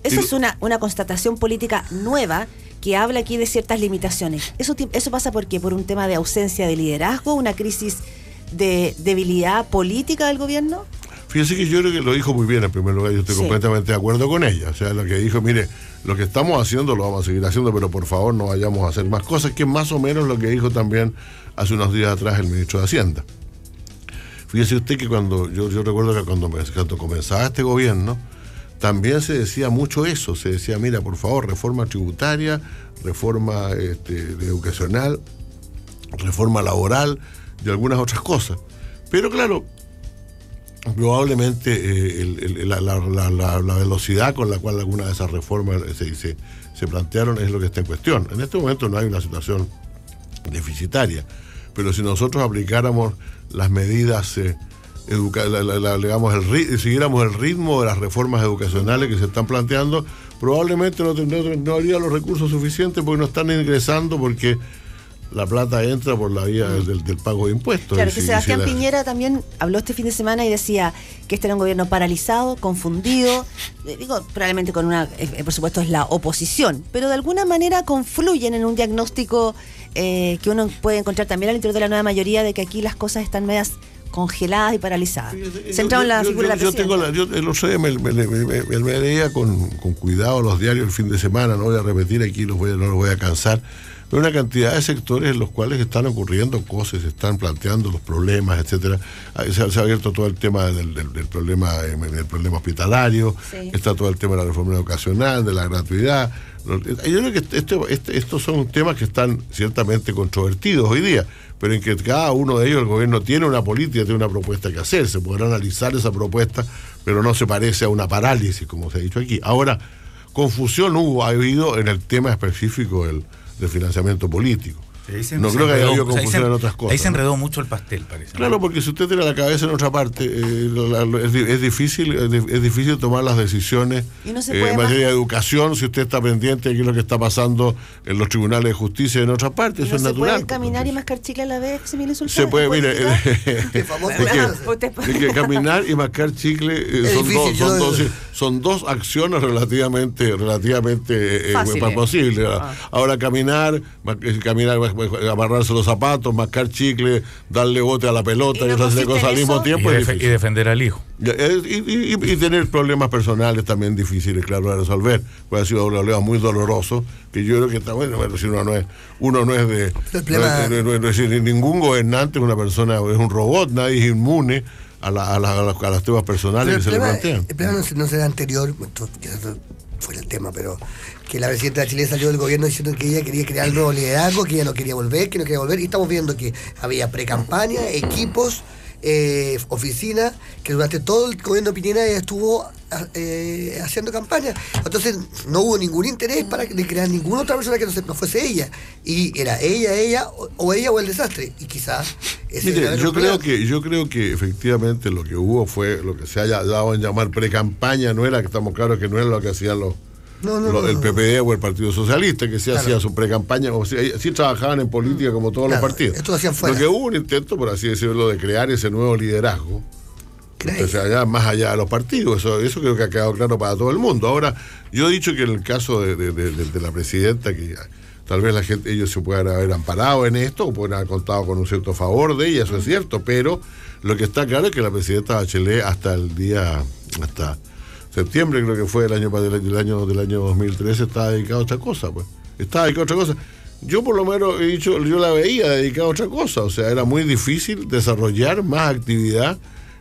Esa es una, una constatación política nueva que habla aquí de ciertas limitaciones. ¿Eso, eso pasa por qué? ¿Por un tema de ausencia de liderazgo, una crisis de debilidad política del gobierno?
Fíjese que yo creo que lo dijo muy bien en primer lugar, yo estoy completamente de acuerdo con ella. O sea, lo que dijo, mire, lo que estamos haciendo lo vamos a seguir haciendo, pero por favor no vayamos a hacer más cosas, que es más o menos lo que dijo también hace unos días atrás el ministro de Hacienda. Fíjese usted que cuando, yo, yo recuerdo que cuando, cuando comenzaba este gobierno, también se decía mucho eso, se decía, mira, por favor, reforma tributaria, reforma este, educacional, reforma laboral y algunas otras cosas. Pero claro, probablemente eh, la, velocidad con la cual algunas de esas reformas se, plantearon es lo que está en cuestión. En este momento no hay una situación deficitaria, pero si nosotros aplicáramos las medidas... Eh, educa la, el, siguiéramos el ritmo de las reformas educacionales que se están planteando, probablemente no, habría los recursos suficientes porque no están ingresando, porque la plata entra por la vía del, pago de impuestos. Claro, que Sebastián
Piñera también habló este fin de semana y decía que este era un gobierno paralizado, confundido, eh, digo, probablemente con una, eh, eh, por supuesto es la oposición, pero de alguna manera confluyen en un diagnóstico que uno puede encontrar también al interior de la nueva mayoría de que aquí las cosas están medias congeladas y paralizadas. Centrado en la figura yo, de la Yo tengo
la, yo, no sé, me, me, leía con, cuidado los diarios el fin de semana, no voy a repetir aquí, no los voy a cansar una cantidad de sectores en los cuales están ocurriendo cosas, se están planteando los problemas, etcétera. Ah, se, ha, abierto todo el tema del, problema eh, problema hospitalario, está todo el tema de la reforma educacional, de la gratuidad. Eh, yo creo que este, este, estos son temas que están ciertamente controvertidos hoy día, pero en que cada uno de ellos, el gobierno, tiene una política, tiene una propuesta que hacer. Se podrá analizar esa propuesta, pero no se parece a una parálisis, como se ha dicho aquí. Ahora, confusión hubo, ha habido en el tema específico del de financiamiento político
no creo que haya habido otras cosas. Ahí se enredó mucho el pastel, parece.
Claro, porque si usted tiene la cabeza en otra parte, eh, es, difícil es difícil tomar las decisiones eh, en materia de educación si usted está pendiente de qué es lo que está pasando en los tribunales de justicia en otra partes. Eso es se puede caminar
y mascar chicle a la vez, se Se puede,
mire. Eh, [LAUGHS] [LAUGHS] caminar y mascar chicle son, dos, son, dos, acciones relativamente relativamente posibles. Ah. Ahora, caminar, caminar amarrarse los zapatos, mascar chicle, darle bote a la pelota y, esas cosas al mismo tiempo. Y, defender al hijo. Y, tener problemas personales también difíciles, claro, de resolver. Pues ha sido un problema muy doloroso, que yo creo que está bueno, si uno no es, uno no es de. es, ningún gobernante es una persona, es un robot, nadie es inmune. A, las, a temas personales que se le plantean.
El no, será anterior, quizás fuera el tema, pero que la presidenta de Chile salió del gobierno diciendo que ella quería crear nuevo liderazgo, que ella no quería volver, que no quería volver. Y estamos viendo que había pre-campaña, equipos, eh, oficinas, que durante todo el gobierno Piñera estuvo eh, haciendo campaña. Entonces no hubo ningún interés para crear ninguna otra persona que no, fuese ella. Y era ella, ella, o, ella o el desastre. Y quizás... Ese yo creo,
que, yo creo que efectivamente lo que hubo fue lo que se haya dado en llamar pre-campaña, no era, que estamos claros que no era lo que hacían los no, no, el PP o el Partido Socialista, que se hacía su pre-campaña, o sí trabajaban en política como todos los partidos. Esto que hubo un intento, por así decirlo, de crear ese nuevo liderazgo. O sea, más allá de los partidos, eso, eso creo que ha quedado claro para todo el mundo. Ahora, yo he dicho que en el caso de, la presidenta, que tal vez la gente, ellos se puedan haber amparado en esto, o pueden haber contado con un cierto favor de ella, eso es cierto, pero lo que está claro es que la presidenta Bachelet hasta el día, hasta septiembre creo que fue el año del año del año 2013 estaba dedicado a cosa pues estaba dedicado otra cosa yo por lo menos he dicho yo la veía dedicada a otra cosa o sea era muy difícil desarrollar más actividad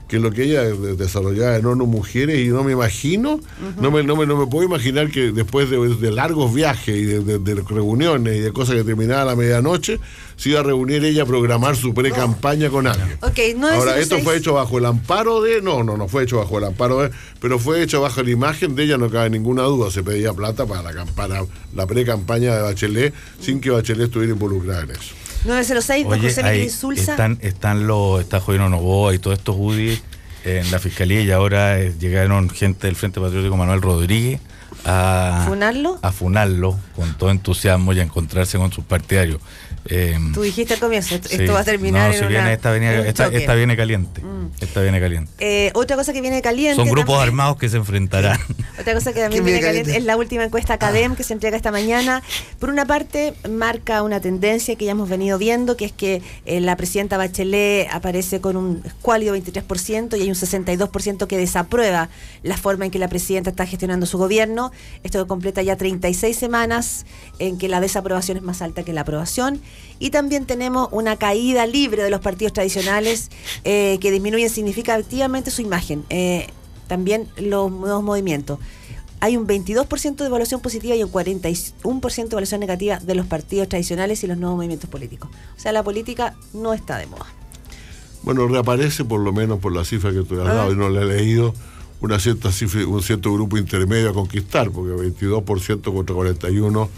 que lo que ella desarrollaba en ONU Mujeres y no me imagino, no, me, no, me, puedo imaginar que después de, largos viajes y de, reuniones y de cosas que terminaban a la medianoche, se iba a reunir ella a programar su pre-campaña con alguien.
Ahora, esto fue hecho
bajo el amparo de, no, no, no fue hecho bajo el amparo de, pero fue hecho bajo la imagen de ella, no cabe ninguna duda, se pedía plata para la, para la pre-campaña de Bachelet sin que Bachelet estuviera involucrada en eso.
906 Oye, José Miguel Están,
están los, está Jodino Novoa y todos estos UDI en la fiscalía y ahora eh, llegaron gente del Frente Patriótico Manuel Rodríguez a
funarlo, a
funarlo con todo entusiasmo y a encontrarse con sus partidarios.
Tú dijiste al comienzo, esto, va a terminar en
esta, viene caliente. Mm. Esta viene caliente.
Eh, otra cosa que viene caliente. Son grupos
armados que se enfrentarán.
Otra cosa que [LAUGHS] también viene caliente, es la última encuesta ah. Cadem que se entrega esta mañana. Por una parte, marca una tendencia que ya hemos venido viendo, que es que eh, la presidenta Bachelet aparece con un escuálido 23% y hay un 62% que desaprueba la forma en que la presidenta está gestionando su gobierno. Esto completa ya 36 semanas en que la desaprobación es más alta que la aprobación. Y también tenemos una caída libre de los partidos tradicionales eh, que disminuye significa activamente su imagen. Eh, también los nuevos movimientos. Hay un 22% de evaluación positiva y un 41% de evaluación negativa de los partidos tradicionales y los nuevos movimientos políticos. O sea, la política no está de moda.
Bueno, reaparece por lo menos por la cifra que tú has dado, ah. y no la he leído, una cierta cifra, un cierto grupo intermedio a conquistar, porque 22% contra 41%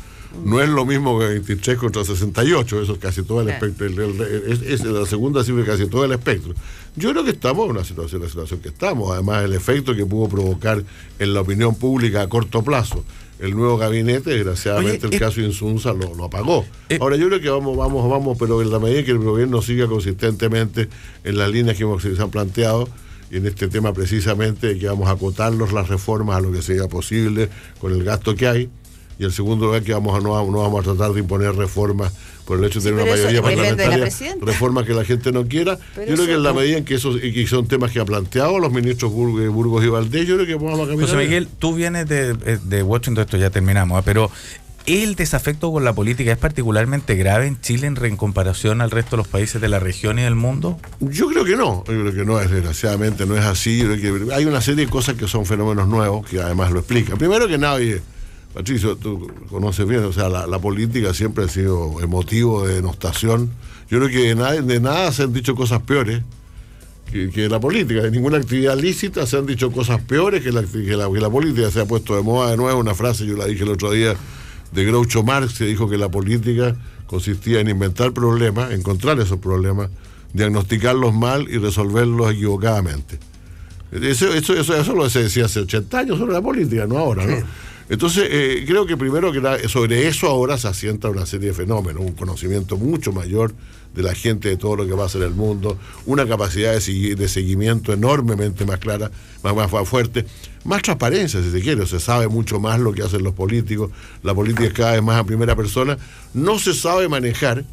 no es lo mismo que 23 contra 68, eso es casi todo el espectro, es, la segunda sirve casi todo el espectro. Yo creo que estamos en una situación, la situación que estamos, además el efecto que pudo provocar en la opinión pública a corto plazo el nuevo gabinete, desgraciadamente el caso Insunza lo, lo apagó. Eh, Ahora yo creo que vamos, vamos, vamos, pero en la medida que el gobierno siga consistentemente en las líneas que hemos, se han planteado, y en este tema precisamente, que vamos a acotarnos las reformas a lo que sea posible con el gasto que hay, y el segundo es que vamos a no, vamos a tratar de imponer reformas por el hecho de tener una mayoría parlamentaria, reformas que la gente no quiera. yo creo que en la medida en que esos son temas que ha planteado los ministros eh, Burgos, y Valdés, yo creo que vamos a caminar. José Miguel,
tú vienes de, eh, Washington, esto ya terminamos, ¿eh? pero el desafecto con la política es particularmente grave en Chile en, comparación al resto de los países de la región y del mundo?
Yo creo que no, yo creo que no, desgraciadamente no es así. hay una serie de cosas que son fenómenos nuevos que además lo explican. Primero que nadie Patricio, tú conoces bien, o sea, la, política siempre ha sido emotivo, de denostación. Yo creo que de nada, de nada se han dicho cosas peores que, la política. De ninguna actividad lícita se han dicho cosas peores que la, política. Se ha puesto de moda de nuevo una frase, yo la dije el otro día, de Groucho Marx, que dijo que la política consistía en inventar problemas, encontrar esos problemas, diagnosticarlos mal y resolverlos equivocadamente. Eso, eso, eso, eso lo se decía hace 80 años sobre la política, no ahora, ¿no? Entonces, eh, creo que primero que sobre eso ahora se asienta una serie de fenómenos, un conocimiento mucho mayor de la gente de todo lo que pasa en el mundo, una capacidad de, seguimiento enormemente más clara, más, fuerte, más transparencia, si se quiere, se sabe mucho más lo que hacen los políticos, la política es cada vez más a primera persona, no se sabe manejar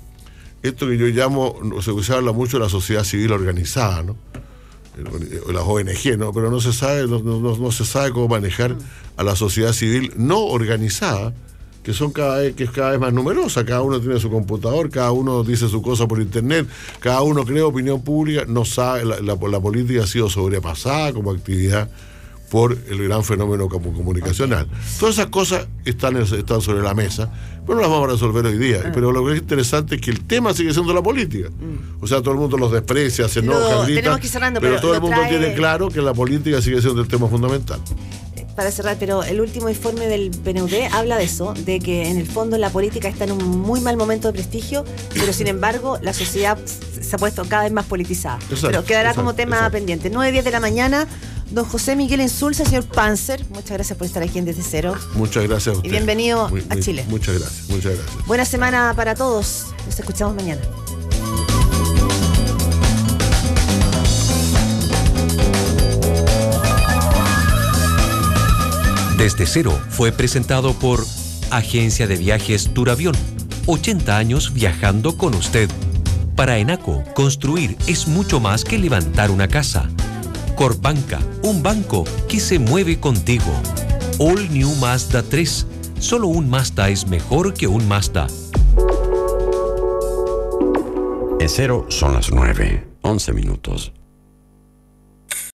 esto que yo llamo, se habla mucho de la sociedad civil organizada, ¿no? Eh, las ONG, ¿no? Pero no se sabe, no, no, no, se sabe cómo manejar a la sociedad civil no organizada, que son cada vez, que es cada vez más numerosa, cada uno tiene su computador, cada uno dice su cosa por internet, cada uno crea opinión pública, no sabe, la, la, la política ha sido sobrepasada como actividad por el gran fenómeno comunicacional. Todas esas cosas están, están sobre la mesa, pero no las vamos a resolver hoy día. Ah. Pero lo que es interesante es que el tema sigue siendo la política. Mm. O sea, todo el mundo los desprecia, se enoja, grita, pero, todo el mundo tiene claro que la política sigue siendo el tema fundamental
para cerrar, pero el último informe del PNUD habla de eso, de que en el fondo la política está en un muy mal momento de prestigio, pero sin embargo la sociedad se ha puesto cada vez más politizada. pero quedará como tema pendiente. 9.10 de la mañana. Don José Miguel Insulza, señor Panzer, muchas gracias por estar aquí en Desde Cero.
Muchas gracias Y bienvenido a Chile. Muchas gracias, muchas gracias.
Buena semana para todos. Nos escuchamos mañana.
Desde Cero fue presentado por Agencia de Viajes Turavión. 80 años viajando con usted. Para Enaco, construir es mucho más que levantar una casa. Corbanca, un banco que se mueve contigo. All New Mazda 3. Solo un Mazda es mejor que un Mazda.
En cero son las 9,
11 minutos.